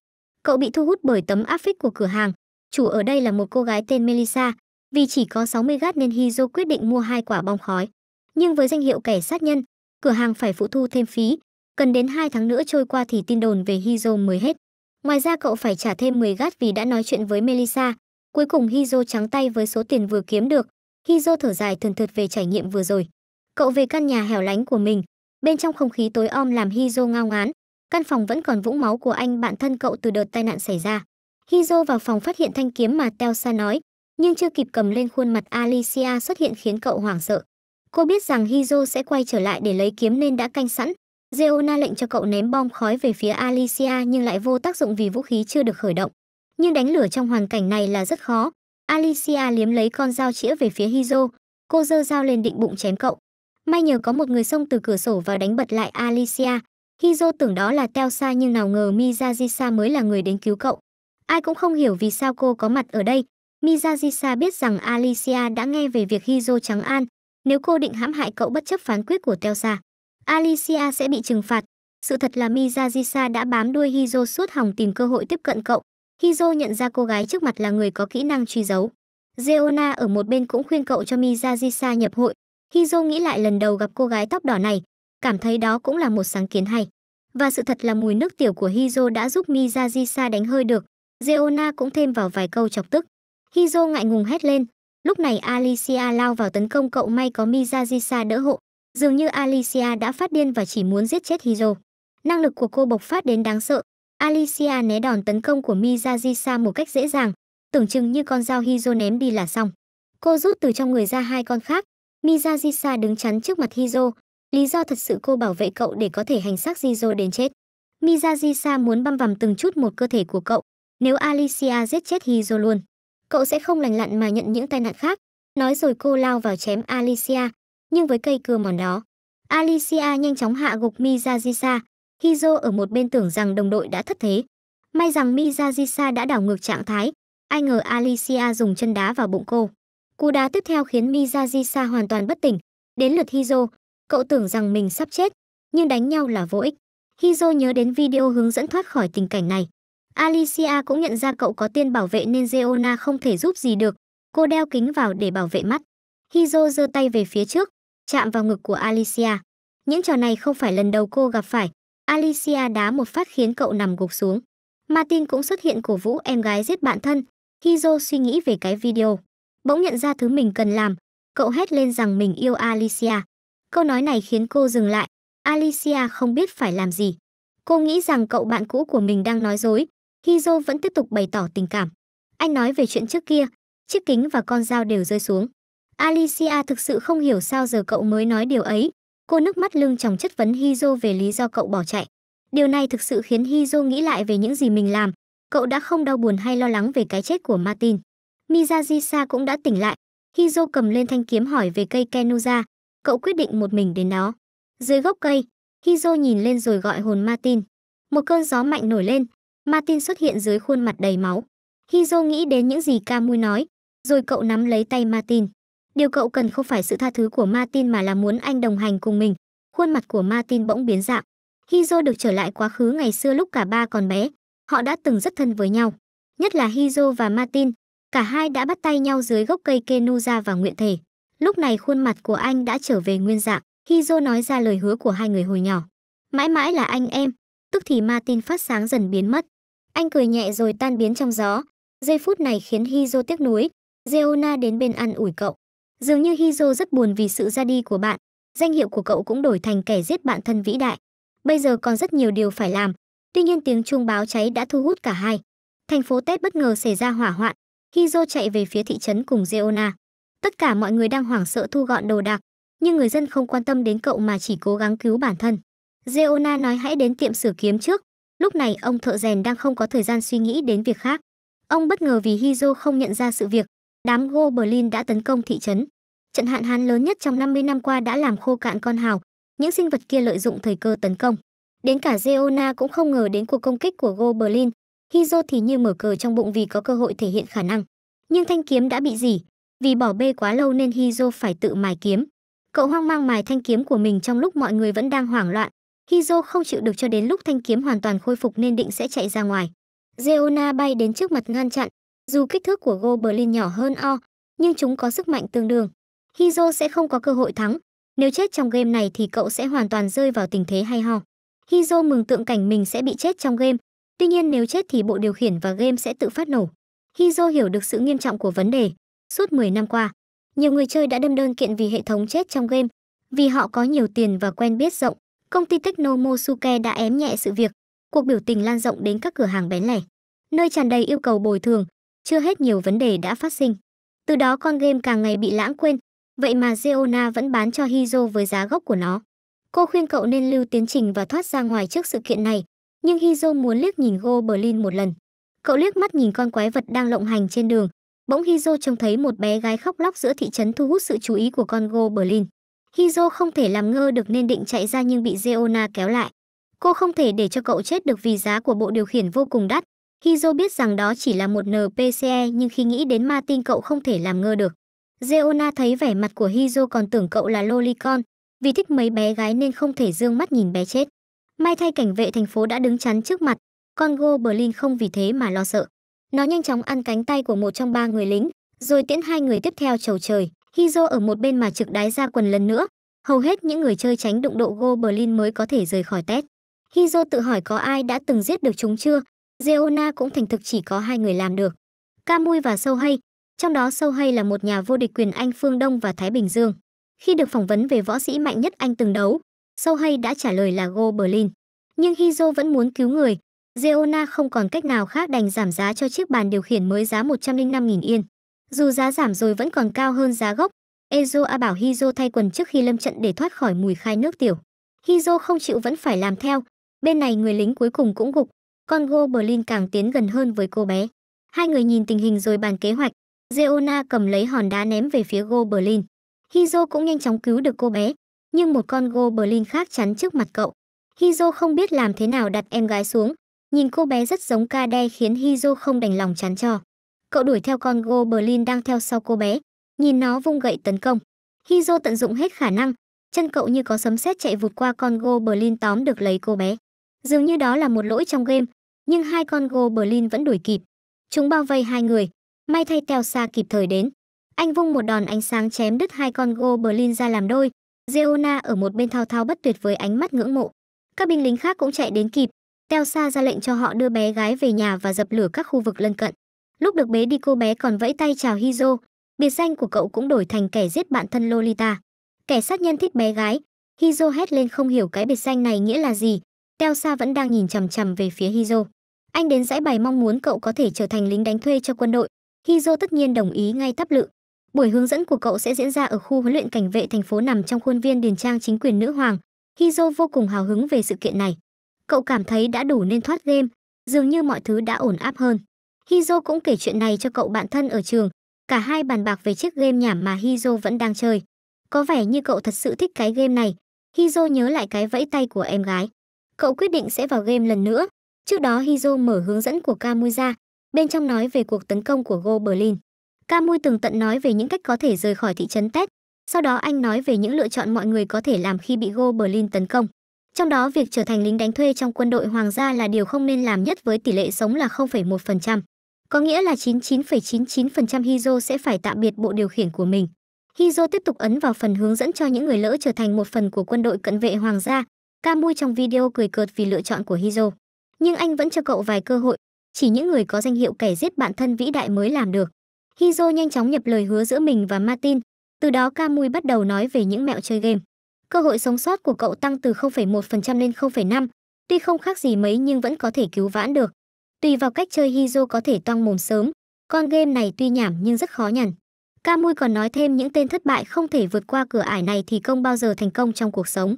[SPEAKER 1] Cậu bị thu hút bởi tấm áp phích của cửa hàng. Chủ ở đây là một cô gái tên Melissa, vì chỉ có 60 gát nên Hizo quyết định mua hai quả bong khói. Nhưng với danh hiệu kẻ sát nhân, cửa hàng phải phụ thu thêm phí, cần đến 2 tháng nữa trôi qua thì tin đồn về Hizo mới hết. Ngoài ra cậu phải trả thêm 10 gát vì đã nói chuyện với Melissa. Cuối cùng Hizo trắng tay với số tiền vừa kiếm được. Hizo thở dài thườn thượt về trải nghiệm vừa rồi. Cậu về căn nhà hẻo lánh của mình, Bên trong không khí tối om làm Hizo ngao ngán, căn phòng vẫn còn vũng máu của anh bạn thân cậu từ đợt tai nạn xảy ra. Hizo vào phòng phát hiện thanh kiếm mà Telsa nói, nhưng chưa kịp cầm lên khuôn mặt Alicia xuất hiện khiến cậu hoảng sợ. Cô biết rằng Hizo sẽ quay trở lại để lấy kiếm nên đã canh sẵn. Zeona lệnh cho cậu ném bom khói về phía Alicia nhưng lại vô tác dụng vì vũ khí chưa được khởi động. Nhưng đánh lửa trong hoàn cảnh này là rất khó. Alicia liếm lấy con dao chĩa về phía Hizo. Cô giơ dao lên định bụng chém cậu. May nhờ có một người xông từ cửa sổ vào đánh bật lại Alicia. Hizo tưởng đó là Telsa nhưng nào ngờ Mizajisa mới là người đến cứu cậu. Ai cũng không hiểu vì sao cô có mặt ở đây. Mizajisa biết rằng Alicia đã nghe về việc Hizo trắng an. Nếu cô định hãm hại cậu bất chấp phán quyết của Telsa, Alicia sẽ bị trừng phạt. Sự thật là Mizajisa đã bám đuôi Hizo suốt hòng tìm cơ hội tiếp cận cậu. Hizo nhận ra cô gái trước mặt là người có kỹ năng truy dấu. Zeona ở một bên cũng khuyên cậu cho Mizajisa nhập hội, khi Dô nghĩ lại lần đầu gặp cô gái tóc đỏ này, cảm thấy đó cũng là một sáng kiến hay. Và sự thật là mùi nước tiểu của Hizo đã giúp Mizajisa đánh hơi được. Zeona cũng thêm vào vài câu chọc tức. Hizo ngại ngùng hét lên. Lúc này Alicia lao vào tấn công cậu may có Mizajisa đỡ hộ. Dường như Alicia đã phát điên và chỉ muốn giết chết Hizo. Năng lực của cô bộc phát đến đáng sợ. Alicia né đòn tấn công của Mizajisa một cách dễ dàng. Tưởng chừng như con dao Hizo ném đi là xong. Cô rút từ trong người ra hai con khác, Mizajisa đứng chắn trước mặt Hizo, lý do thật sự cô bảo vệ cậu để có thể hành xác Hizo đến chết. Mizajisa muốn băm vằm từng chút một cơ thể của cậu, nếu Alicia giết chết Hizo luôn. Cậu sẽ không lành lặn mà nhận những tai nạn khác, nói rồi cô lao vào chém Alicia, nhưng với cây cưa mòn đó. Alicia nhanh chóng hạ gục Mizajisa, Hizo ở một bên tưởng rằng đồng đội đã thất thế. May rằng Mizajisa đã đảo ngược trạng thái, ai ngờ Alicia dùng chân đá vào bụng cô. Cú đá tiếp theo khiến Miyajisa hoàn toàn bất tỉnh. Đến lượt Hizo, cậu tưởng rằng mình sắp chết, nhưng đánh nhau là vô ích. Hizo nhớ đến video hướng dẫn thoát khỏi tình cảnh này. Alicia cũng nhận ra cậu có tiên bảo vệ nên Zeona không thể giúp gì được. Cô đeo kính vào để bảo vệ mắt. Hizo giơ tay về phía trước, chạm vào ngực của Alicia. Những trò này không phải lần đầu cô gặp phải. Alicia đá một phát khiến cậu nằm gục xuống. Martin cũng xuất hiện cổ vũ em gái giết bạn thân. Hizo suy nghĩ về cái video bỗng nhận ra thứ mình cần làm, cậu hét lên rằng mình yêu Alicia. Câu nói này khiến cô dừng lại, Alicia không biết phải làm gì. Cô nghĩ rằng cậu bạn cũ của mình đang nói dối, Hizo vẫn tiếp tục bày tỏ tình cảm. Anh nói về chuyện trước kia, chiếc kính và con dao đều rơi xuống. Alicia thực sự không hiểu sao giờ cậu mới nói điều ấy. Cô nước mắt lưng chồng chất vấn Hizo về lý do cậu bỏ chạy. Điều này thực sự khiến Hizo nghĩ lại về những gì mình làm. Cậu đã không đau buồn hay lo lắng về cái chết của Martin. Mizajisa cũng đã tỉnh lại. Hizo cầm lên thanh kiếm hỏi về cây Kenuza. Cậu quyết định một mình đến nó. Dưới gốc cây, Hizo nhìn lên rồi gọi hồn Martin. Một cơn gió mạnh nổi lên, Martin xuất hiện dưới khuôn mặt đầy máu. Hizo nghĩ đến những gì Kamui nói, rồi cậu nắm lấy tay Martin. Điều cậu cần không phải sự tha thứ của Martin mà là muốn anh đồng hành cùng mình. Khuôn mặt của Martin bỗng biến dạng. Hizo được trở lại quá khứ ngày xưa lúc cả ba còn bé. Họ đã từng rất thân với nhau. Nhất là Hizo và Martin, Cả hai đã bắt tay nhau dưới gốc cây Kenuza và nguyện thể. Lúc này khuôn mặt của anh đã trở về nguyên dạng, Hizo nói ra lời hứa của hai người hồi nhỏ. Mãi mãi là anh em, tức thì Martin phát sáng dần biến mất. Anh cười nhẹ rồi tan biến trong gió. Giây phút này khiến Hizo tiếc nuối. Zeona đến bên ăn ủi cậu. Dường như Hizo rất buồn vì sự ra đi của bạn. Danh hiệu của cậu cũng đổi thành kẻ giết bạn thân vĩ đại. Bây giờ còn rất nhiều điều phải làm. Tuy nhiên tiếng chuông báo cháy đã thu hút cả hai. Thành phố Tết bất ngờ xảy ra hỏa hoạn. Hizo chạy về phía thị trấn cùng Zeona. Tất cả mọi người đang hoảng sợ thu gọn đồ đạc, nhưng người dân không quan tâm đến cậu mà chỉ cố gắng cứu bản thân. Zeona nói hãy đến tiệm sửa kiếm trước. Lúc này ông thợ rèn đang không có thời gian suy nghĩ đến việc khác. Ông bất ngờ vì Hizo không nhận ra sự việc, đám Goblin đã tấn công thị trấn. Trận hạn hán lớn nhất trong 50 năm qua đã làm khô cạn con hào, những sinh vật kia lợi dụng thời cơ tấn công. Đến cả Zeona cũng không ngờ đến cuộc công kích của Goblin, Hizo thì như mở cờ trong bụng vì có cơ hội thể hiện khả năng. Nhưng thanh kiếm đã bị gì? vì bỏ bê quá lâu nên Hizo phải tự mài kiếm. Cậu hoang mang mài thanh kiếm của mình trong lúc mọi người vẫn đang hoảng loạn. Hizo không chịu được cho đến lúc thanh kiếm hoàn toàn khôi phục nên định sẽ chạy ra ngoài. Zeona bay đến trước mặt ngăn chặn. Dù kích thước của Goblin nhỏ hơn O, nhưng chúng có sức mạnh tương đương. Hizo sẽ không có cơ hội thắng. Nếu chết trong game này thì cậu sẽ hoàn toàn rơi vào tình thế hay ho. Hizo mừng tượng cảnh mình sẽ bị chết trong game, Tuy nhiên nếu chết thì bộ điều khiển và game sẽ tự phát nổ. Hizo hiểu được sự nghiêm trọng của vấn đề. Suốt 10 năm qua, nhiều người chơi đã đâm đơn kiện vì hệ thống chết trong game. Vì họ có nhiều tiền và quen biết rộng, công ty Techno Mosuke đã ém nhẹ sự việc. Cuộc biểu tình lan rộng đến các cửa hàng bán lẻ, nơi tràn đầy yêu cầu bồi thường, chưa hết nhiều vấn đề đã phát sinh. Từ đó con game càng ngày bị lãng quên, vậy mà Zeona vẫn bán cho Hizo với giá gốc của nó. Cô khuyên cậu nên lưu tiến trình và thoát ra ngoài trước sự kiện này, nhưng Hizo muốn liếc nhìn Goblin một lần. Cậu liếc mắt nhìn con quái vật đang lộng hành trên đường. Bỗng Hizo trông thấy một bé gái khóc lóc giữa thị trấn thu hút sự chú ý của con Goblin. Hizo không thể làm ngơ được nên định chạy ra nhưng bị Zeona kéo lại. Cô không thể để cho cậu chết được vì giá của bộ điều khiển vô cùng đắt. Hizo biết rằng đó chỉ là một NPCE nhưng khi nghĩ đến Martin cậu không thể làm ngơ được. Zeona thấy vẻ mặt của Hizo còn tưởng cậu là Lolicon, vì thích mấy bé gái nên không thể dương mắt nhìn bé chết. May thay cảnh vệ thành phố đã đứng chắn trước mặt, con Berlin không vì thế mà lo sợ. Nó nhanh chóng ăn cánh tay của một trong ba người lính, rồi tiễn hai người tiếp theo trầu trời. Hizo ở một bên mà trực đái ra quần lần nữa. Hầu hết những người chơi tránh đụng độ Berlin mới có thể rời khỏi tết. Hizo tự hỏi có ai đã từng giết được chúng chưa? Zeona cũng thành thực chỉ có hai người làm được. Camui và Sâu Hay, trong đó Sâu Hay là một nhà vô địch quyền Anh phương Đông và Thái Bình Dương. Khi được phỏng vấn về võ sĩ mạnh nhất Anh từng đấu, sâu hay đã trả lời là Goblin. Nhưng Hizo vẫn muốn cứu người, Zeona không còn cách nào khác đành giảm giá cho chiếc bàn điều khiển mới giá 105.000 yên. Dù giá giảm rồi vẫn còn cao hơn giá gốc, Ezo A bảo Hizo thay quần trước khi lâm trận để thoát khỏi mùi khai nước tiểu. Hizo không chịu vẫn phải làm theo, bên này người lính cuối cùng cũng gục, con Goblin càng tiến gần hơn với cô bé. Hai người nhìn tình hình rồi bàn kế hoạch, Zeona cầm lấy hòn đá ném về phía Goblin. Hizo cũng nhanh chóng cứu được cô bé, nhưng một con goblin khác chắn trước mặt cậu. Hizo không biết làm thế nào đặt em gái xuống, nhìn cô bé rất giống ca đe khiến Hizo không đành lòng chán cho. Cậu đuổi theo con goblin đang theo sau cô bé, nhìn nó vung gậy tấn công. Hizo tận dụng hết khả năng, chân cậu như có sấm sét chạy vụt qua con goblin tóm được lấy cô bé. Dường như đó là một lỗi trong game, nhưng hai con goblin vẫn đuổi kịp. Chúng bao vây hai người, may thay Teo Sa kịp thời đến. Anh vung một đòn ánh sáng chém đứt hai con goblin ra làm đôi, Zeona ở một bên thao thao bất tuyệt với ánh mắt ngưỡng mộ. Các binh lính khác cũng chạy đến kịp, Teo Sa ra lệnh cho họ đưa bé gái về nhà và dập lửa các khu vực lân cận. Lúc được bế đi cô bé còn vẫy tay chào Hizo, biệt danh của cậu cũng đổi thành kẻ giết bạn thân Lolita. Kẻ sát nhân thích bé gái, Hizo hét lên không hiểu cái biệt danh này nghĩa là gì. Teo Sa vẫn đang nhìn chằm chằm về phía Hizo. Anh đến giải bày mong muốn cậu có thể trở thành lính đánh thuê cho quân đội. Hizo tất nhiên đồng ý ngay thắp lự. Buổi hướng dẫn của cậu sẽ diễn ra ở khu huấn luyện cảnh vệ thành phố nằm trong khuôn viên điền trang chính quyền nữ hoàng. Hizo vô cùng hào hứng về sự kiện này. Cậu cảm thấy đã đủ nên thoát game, dường như mọi thứ đã ổn áp hơn. Hizo cũng kể chuyện này cho cậu bạn thân ở trường, cả hai bàn bạc về chiếc game nhảm mà Hizo vẫn đang chơi. Có vẻ như cậu thật sự thích cái game này. Hizo nhớ lại cái vẫy tay của em gái. Cậu quyết định sẽ vào game lần nữa. Trước đó Hizo mở hướng dẫn của Kamuya, bên trong nói về cuộc tấn công của Goblin. Ca Mui từng tận nói về những cách có thể rời khỏi thị trấn Tết, sau đó anh nói về những lựa chọn mọi người có thể làm khi bị Goblin tấn công. Trong đó việc trở thành lính đánh thuê trong quân đội hoàng gia là điều không nên làm nhất với tỷ lệ sống là 0,1%. Có nghĩa là 99,99% ,99 Hizo sẽ phải tạm biệt bộ điều khiển của mình. Hizo tiếp tục ấn vào phần hướng dẫn cho những người lỡ trở thành một phần của quân đội cận vệ hoàng gia. Ca Mui trong video cười cợt vì lựa chọn của Hizo. Nhưng anh vẫn cho cậu vài cơ hội, chỉ những người có danh hiệu kẻ giết bạn thân vĩ đại mới làm được. Hizo nhanh chóng nhập lời hứa giữa mình và Martin, từ đó Camui bắt đầu nói về những mẹo chơi game. Cơ hội sống sót của cậu tăng từ 0,1% lên 0,5, tuy không khác gì mấy nhưng vẫn có thể cứu vãn được. Tùy vào cách chơi Hizo có thể toang mồm sớm, con game này tuy nhảm nhưng rất khó nhằn. Camui còn nói thêm những tên thất bại không thể vượt qua cửa ải này thì không bao giờ thành công trong cuộc sống.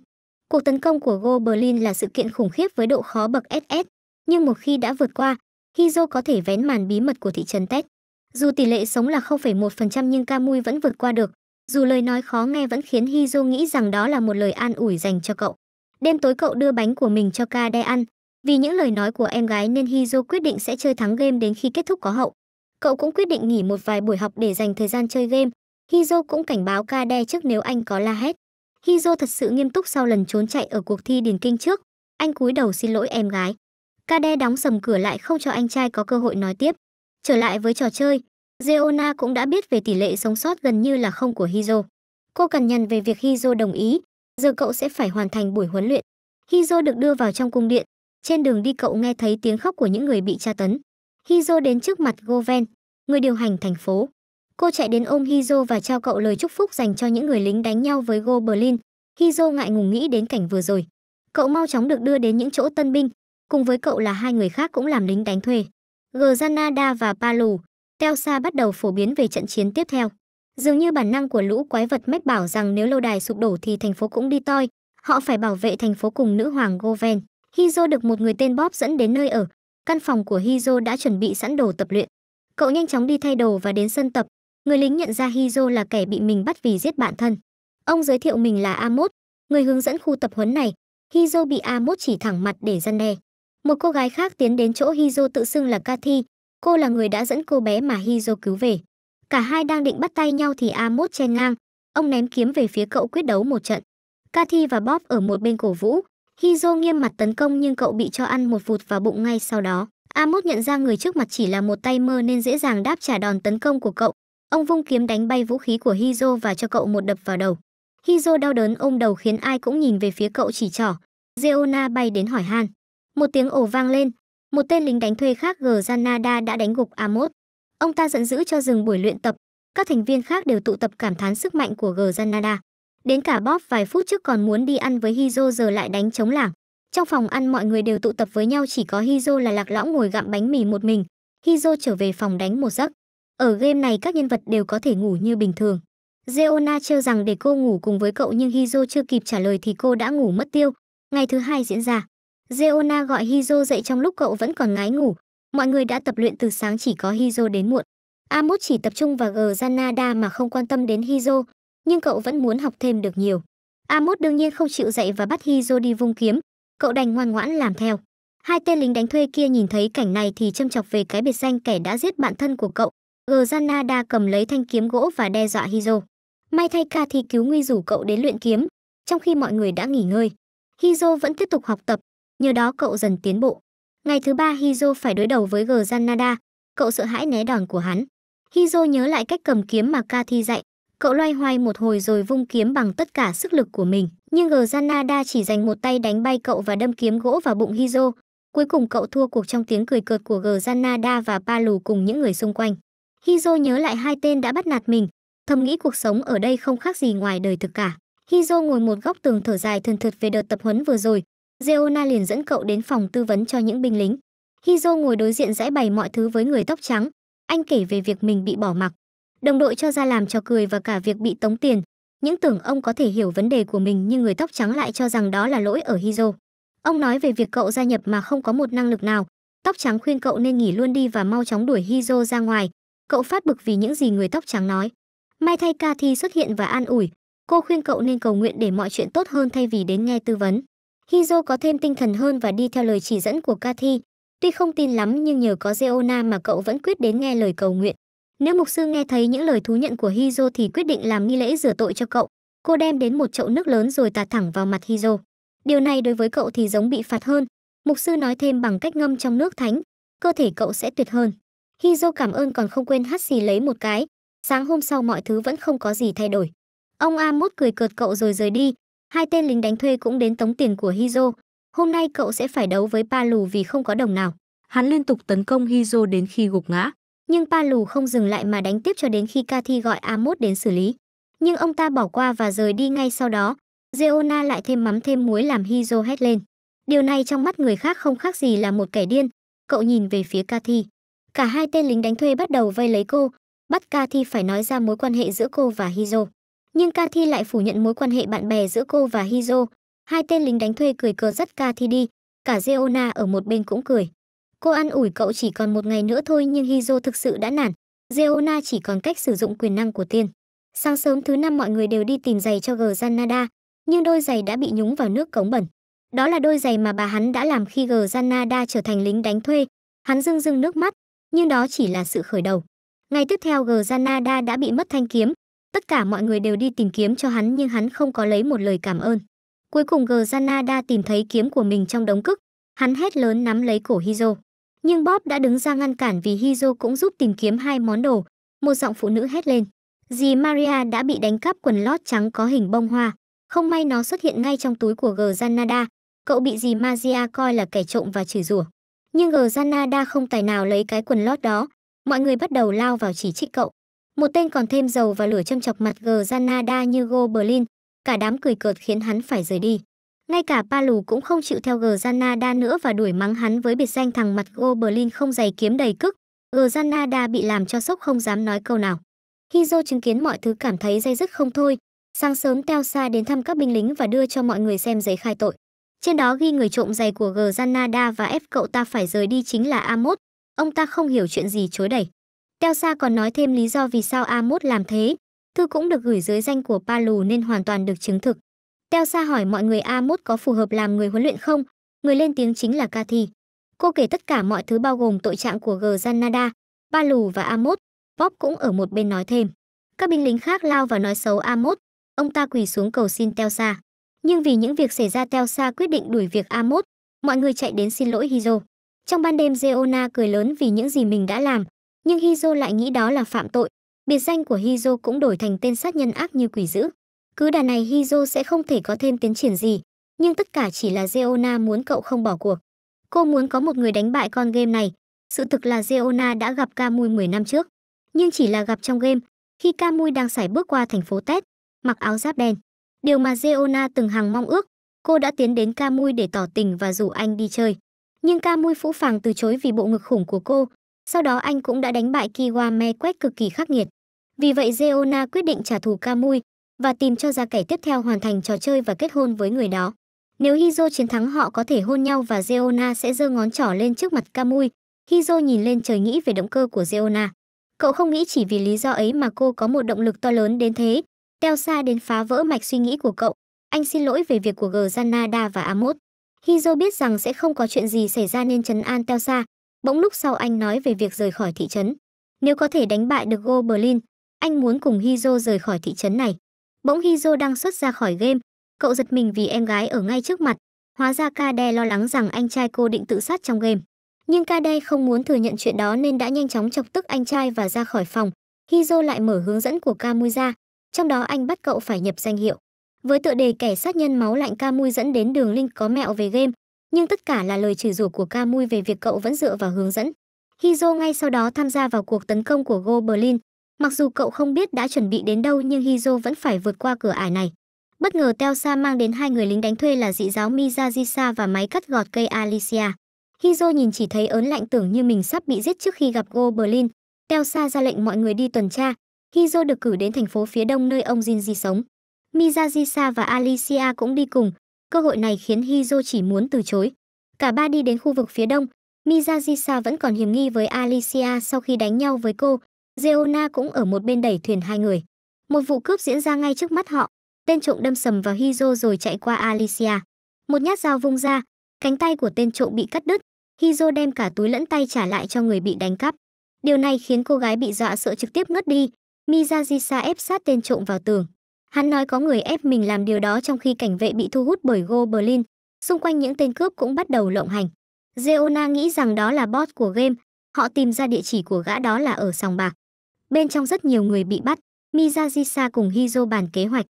[SPEAKER 1] Cuộc tấn công của Goblin là sự kiện khủng khiếp với độ khó bậc SS, nhưng một khi đã vượt qua, Hizo có thể vén màn bí mật của thị trấn Tết. Dù tỷ lệ sống là 0,1% nhưng Camui vẫn vượt qua được. Dù lời nói khó nghe vẫn khiến Hizo nghĩ rằng đó là một lời an ủi dành cho cậu. Đêm tối cậu đưa bánh của mình cho Kade ăn. Vì những lời nói của em gái nên Hizo quyết định sẽ chơi thắng game đến khi kết thúc có hậu. Cậu cũng quyết định nghỉ một vài buổi học để dành thời gian chơi game. Hizo cũng cảnh báo Kade trước nếu anh có la hét. Hizo thật sự nghiêm túc sau lần trốn chạy ở cuộc thi điền kinh trước. Anh cúi đầu xin lỗi em gái. Kade đóng sầm cửa lại không cho anh trai có cơ hội nói tiếp. Trở lại với trò chơi, Zeona cũng đã biết về tỷ lệ sống sót gần như là không của Hizo. Cô cần nhận về việc Hizo đồng ý, giờ cậu sẽ phải hoàn thành buổi huấn luyện. Hizo được đưa vào trong cung điện, trên đường đi cậu nghe thấy tiếng khóc của những người bị tra tấn. Hizo đến trước mặt Goven, người điều hành thành phố. Cô chạy đến ôm Hizo và trao cậu lời chúc phúc dành cho những người lính đánh nhau với Goblin. Hizo ngại ngùng nghĩ đến cảnh vừa rồi. Cậu mau chóng được đưa đến những chỗ tân binh, cùng với cậu là hai người khác cũng làm lính đánh thuê. Granada và Palu, Telsa bắt đầu phổ biến về trận chiến tiếp theo. Dường như bản năng của lũ quái vật mách bảo rằng nếu lâu đài sụp đổ thì thành phố cũng đi toi, họ phải bảo vệ thành phố cùng nữ hoàng Goven. Hizo được một người tên Bob dẫn đến nơi ở, căn phòng của Hizo đã chuẩn bị sẵn đồ tập luyện. Cậu nhanh chóng đi thay đồ và đến sân tập, người lính nhận ra Hizo là kẻ bị mình bắt vì giết bạn thân. Ông giới thiệu mình là Amos, người hướng dẫn khu tập huấn này. Hizo bị Amos chỉ thẳng mặt để răn đe. Một cô gái khác tiến đến chỗ Hizo tự xưng là Kathy, cô là người đã dẫn cô bé mà Hizo cứu về. Cả hai đang định bắt tay nhau thì Amos chen ngang, ông ném kiếm về phía cậu quyết đấu một trận. Kathy và Bob ở một bên cổ vũ, Hizo nghiêm mặt tấn công nhưng cậu bị cho ăn một vụt vào bụng ngay sau đó. Amos nhận ra người trước mặt chỉ là một tay mơ nên dễ dàng đáp trả đòn tấn công của cậu. Ông vung kiếm đánh bay vũ khí của Hizo và cho cậu một đập vào đầu. Hizo đau đớn ôm đầu khiến ai cũng nhìn về phía cậu chỉ trỏ. Zeona bay đến hỏi Han, một tiếng ổ vang lên, một tên lính đánh thuê khác gờ Zanada đã đánh gục Amos. Ông ta giận dữ cho dừng buổi luyện tập, các thành viên khác đều tụ tập cảm thán sức mạnh của gờ Zanada. Đến cả Bob vài phút trước còn muốn đi ăn với Hizo giờ lại đánh chống lảng. Trong phòng ăn mọi người đều tụ tập với nhau chỉ có Hizo là lạc lõng ngồi gặm bánh mì một mình. Hizo trở về phòng đánh một giấc. Ở game này các nhân vật đều có thể ngủ như bình thường. Zeona trêu rằng để cô ngủ cùng với cậu nhưng Hizo chưa kịp trả lời thì cô đã ngủ mất tiêu. Ngày thứ hai diễn ra, Zeona gọi Hizo dậy trong lúc cậu vẫn còn ngái ngủ. Mọi người đã tập luyện từ sáng chỉ có Hizo đến muộn. Amos chỉ tập trung vào Granada mà không quan tâm đến Hizo, nhưng cậu vẫn muốn học thêm được nhiều. Amos đương nhiên không chịu dậy và bắt Hizo đi vung kiếm, cậu đành ngoan ngoãn làm theo. Hai tên lính đánh thuê kia nhìn thấy cảnh này thì châm chọc về cái biệt danh kẻ đã giết bạn thân của cậu. Granada cầm lấy thanh kiếm gỗ và đe dọa Hizo. May thay ca thì cứu nguy rủ cậu đến luyện kiếm, trong khi mọi người đã nghỉ ngơi. Hizo vẫn tiếp tục học tập, nhờ đó cậu dần tiến bộ. Ngày thứ ba Hizo phải đối đầu với Granada, cậu sợ hãi né đòn của hắn. Hizo nhớ lại cách cầm kiếm mà Kathy dạy, cậu loay hoay một hồi rồi vung kiếm bằng tất cả sức lực của mình. Nhưng Granada chỉ dành một tay đánh bay cậu và đâm kiếm gỗ vào bụng Hizo. Cuối cùng cậu thua cuộc trong tiếng cười cợt của Granada và Palu cùng những người xung quanh. Hizo nhớ lại hai tên đã bắt nạt mình, thầm nghĩ cuộc sống ở đây không khác gì ngoài đời thực cả. Hizo ngồi một góc tường thở dài thường thượt về đợt tập huấn vừa rồi, Zeona liền dẫn cậu đến phòng tư vấn cho những binh lính. Hizo ngồi đối diện giải bày mọi thứ với người tóc trắng. Anh kể về việc mình bị bỏ mặc. Đồng đội cho ra làm trò cười và cả việc bị tống tiền. Những tưởng ông có thể hiểu vấn đề của mình nhưng người tóc trắng lại cho rằng đó là lỗi ở Hizo. Ông nói về việc cậu gia nhập mà không có một năng lực nào. Tóc trắng khuyên cậu nên nghỉ luôn đi và mau chóng đuổi Hizo ra ngoài. Cậu phát bực vì những gì người tóc trắng nói. May thay Kathy xuất hiện và an ủi. Cô khuyên cậu nên cầu nguyện để mọi chuyện tốt hơn thay vì đến nghe tư vấn. Hizo có thêm tinh thần hơn và đi theo lời chỉ dẫn của Cathy. Tuy không tin lắm nhưng nhờ có Zeona mà cậu vẫn quyết đến nghe lời cầu nguyện. Nếu mục sư nghe thấy những lời thú nhận của Hizo thì quyết định làm nghi lễ rửa tội cho cậu. Cô đem đến một chậu nước lớn rồi tạt thẳng vào mặt Hizo. Điều này đối với cậu thì giống bị phạt hơn. Mục sư nói thêm bằng cách ngâm trong nước thánh, cơ thể cậu sẽ tuyệt hơn. Hizo cảm ơn còn không quên hắt xì lấy một cái. Sáng hôm sau mọi thứ vẫn không có gì thay đổi. Ông Amos cười cợt cậu rồi rời đi, hai tên lính đánh thuê cũng đến tống tiền của Hizo. Hôm nay cậu sẽ phải đấu với Pa Lù vì không có đồng nào. Hắn liên tục tấn công Hizo đến khi gục ngã. Nhưng Pa Lù không dừng lại mà đánh tiếp cho đến khi Kathy gọi Amos đến xử lý. Nhưng ông ta bỏ qua và rời đi ngay sau đó. Zeona lại thêm mắm thêm muối làm Hizo hét lên. Điều này trong mắt người khác không khác gì là một kẻ điên. Cậu nhìn về phía Kathy Cả hai tên lính đánh thuê bắt đầu vây lấy cô, bắt Kathy phải nói ra mối quan hệ giữa cô và Hizo nhưng Kathy lại phủ nhận mối quan hệ bạn bè giữa cô và Hizo. Hai tên lính đánh thuê cười cợt dắt Kathy đi, cả Zeona ở một bên cũng cười. Cô ăn ủi cậu chỉ còn một ngày nữa thôi nhưng Hizo thực sự đã nản, Zeona chỉ còn cách sử dụng quyền năng của tiên. Sáng sớm thứ năm mọi người đều đi tìm giày cho Gzanada, nhưng đôi giày đã bị nhúng vào nước cống bẩn. Đó là đôi giày mà bà hắn đã làm khi Gzanada trở thành lính đánh thuê. Hắn rưng rưng nước mắt, nhưng đó chỉ là sự khởi đầu. Ngày tiếp theo Gzanada đã bị mất thanh kiếm, Tất cả mọi người đều đi tìm kiếm cho hắn nhưng hắn không có lấy một lời cảm ơn. Cuối cùng Granada tìm thấy kiếm của mình trong đống cức, hắn hét lớn nắm lấy cổ Hizo. Nhưng Bob đã đứng ra ngăn cản vì Hizo cũng giúp tìm kiếm hai món đồ. Một giọng phụ nữ hét lên. Dì Maria đã bị đánh cắp quần lót trắng có hình bông hoa. Không may nó xuất hiện ngay trong túi của Granada. Cậu bị dì Maria coi là kẻ trộm và chửi rủa. Nhưng Granada không tài nào lấy cái quần lót đó. Mọi người bắt đầu lao vào chỉ trích cậu. Một tên còn thêm dầu và lửa châm chọc mặt gờ Zanada như Goblin, cả đám cười cợt khiến hắn phải rời đi. Ngay cả Palu cũng không chịu theo gờ nữa và đuổi mắng hắn với biệt danh thằng mặt Goblin không giày kiếm đầy cức. Gờ bị làm cho sốc không dám nói câu nào. Hizo chứng kiến mọi thứ cảm thấy dây dứt không thôi. Sáng sớm Teo Sa đến thăm các binh lính và đưa cho mọi người xem giấy khai tội. Trên đó ghi người trộm giày của Granada và ép cậu ta phải rời đi chính là Amos. Ông ta không hiểu chuyện gì chối đẩy. Teo Sa còn nói thêm lý do vì sao Amos làm thế. Thư cũng được gửi dưới danh của Palu nên hoàn toàn được chứng thực. Teo Sa hỏi mọi người Amos có phù hợp làm người huấn luyện không? Người lên tiếng chính là Cathy. Cô kể tất cả mọi thứ bao gồm tội trạng của G. Zanada, Palu và Amos. Bob cũng ở một bên nói thêm. Các binh lính khác lao vào nói xấu Amos. Ông ta quỳ xuống cầu xin Teo Sa. Nhưng vì những việc xảy ra Teo Sa quyết định đuổi việc Amos. Mọi người chạy đến xin lỗi Hizo. Trong ban đêm Zeona cười lớn vì những gì mình đã làm nhưng Hizo lại nghĩ đó là phạm tội. Biệt danh của Hizo cũng đổi thành tên sát nhân ác như quỷ dữ. Cứ đà này Hizo sẽ không thể có thêm tiến triển gì, nhưng tất cả chỉ là Zeona muốn cậu không bỏ cuộc. Cô muốn có một người đánh bại con game này. Sự thực là Zeona đã gặp Kamui 10 năm trước, nhưng chỉ là gặp trong game, khi Kamui đang sải bước qua thành phố Tết, mặc áo giáp đen. Điều mà Zeona từng hằng mong ước, cô đã tiến đến Kamui để tỏ tình và rủ anh đi chơi. Nhưng Kamui phũ phàng từ chối vì bộ ngực khủng của cô, sau đó anh cũng đã đánh bại Kiwame quét cực kỳ khắc nghiệt. Vì vậy Zeona quyết định trả thù Kamui và tìm cho ra kẻ tiếp theo hoàn thành trò chơi và kết hôn với người đó. Nếu Hizo chiến thắng họ có thể hôn nhau và Zeona sẽ giơ ngón trỏ lên trước mặt Kamui. Hizo nhìn lên trời nghĩ về động cơ của Zeona. Cậu không nghĩ chỉ vì lý do ấy mà cô có một động lực to lớn đến thế. Teo xa đến phá vỡ mạch suy nghĩ của cậu. Anh xin lỗi về việc của Granada và Amos. Hizo biết rằng sẽ không có chuyện gì xảy ra nên trấn an Teo xa. Bỗng lúc sau anh nói về việc rời khỏi thị trấn. Nếu có thể đánh bại được Goblin, anh muốn cùng Hizo rời khỏi thị trấn này. Bỗng Hizo đang xuất ra khỏi game, cậu giật mình vì em gái ở ngay trước mặt. Hóa ra Kade lo lắng rằng anh trai cô định tự sát trong game. Nhưng Kade không muốn thừa nhận chuyện đó nên đã nhanh chóng chọc tức anh trai và ra khỏi phòng. Hizo lại mở hướng dẫn của Kamui ra, trong đó anh bắt cậu phải nhập danh hiệu. Với tựa đề kẻ sát nhân máu lạnh Kamui dẫn đến đường link có mẹo về game, nhưng tất cả là lời chửi rủa của Camui về việc cậu vẫn dựa vào hướng dẫn. Hizo ngay sau đó tham gia vào cuộc tấn công của Goblin. Mặc dù cậu không biết đã chuẩn bị đến đâu nhưng Hizo vẫn phải vượt qua cửa ải này. Bất ngờ Telsa mang đến hai người lính đánh thuê là dị giáo Mizajisa và máy cắt gọt cây Alicia. Hizo nhìn chỉ thấy ớn lạnh tưởng như mình sắp bị giết trước khi gặp Goblin. Telsa ra lệnh mọi người đi tuần tra. Hizo được cử đến thành phố phía đông nơi ông Jinji sống. Mizajisa và Alicia cũng đi cùng, Cơ hội này khiến Hizo chỉ muốn từ chối. Cả ba đi đến khu vực phía đông, Mizajisa vẫn còn hiểm nghi với Alicia sau khi đánh nhau với cô. Zeona cũng ở một bên đẩy thuyền hai người. Một vụ cướp diễn ra ngay trước mắt họ. Tên trộm đâm sầm vào Hizo rồi chạy qua Alicia. Một nhát dao vung ra, cánh tay của tên trộm bị cắt đứt. Hizo đem cả túi lẫn tay trả lại cho người bị đánh cắp. Điều này khiến cô gái bị dọa sợ trực tiếp ngất đi. Mizajisa ép sát tên trộm vào tường. Hắn nói có người ép mình làm điều đó trong khi cảnh vệ bị thu hút bởi Goblin. Xung quanh những tên cướp cũng bắt đầu lộng hành. Zeona nghĩ rằng đó là boss của game. Họ tìm ra địa chỉ của gã đó là ở sòng bạc. Bên trong rất nhiều người bị bắt, Mizajisa cùng Hizo bàn kế hoạch.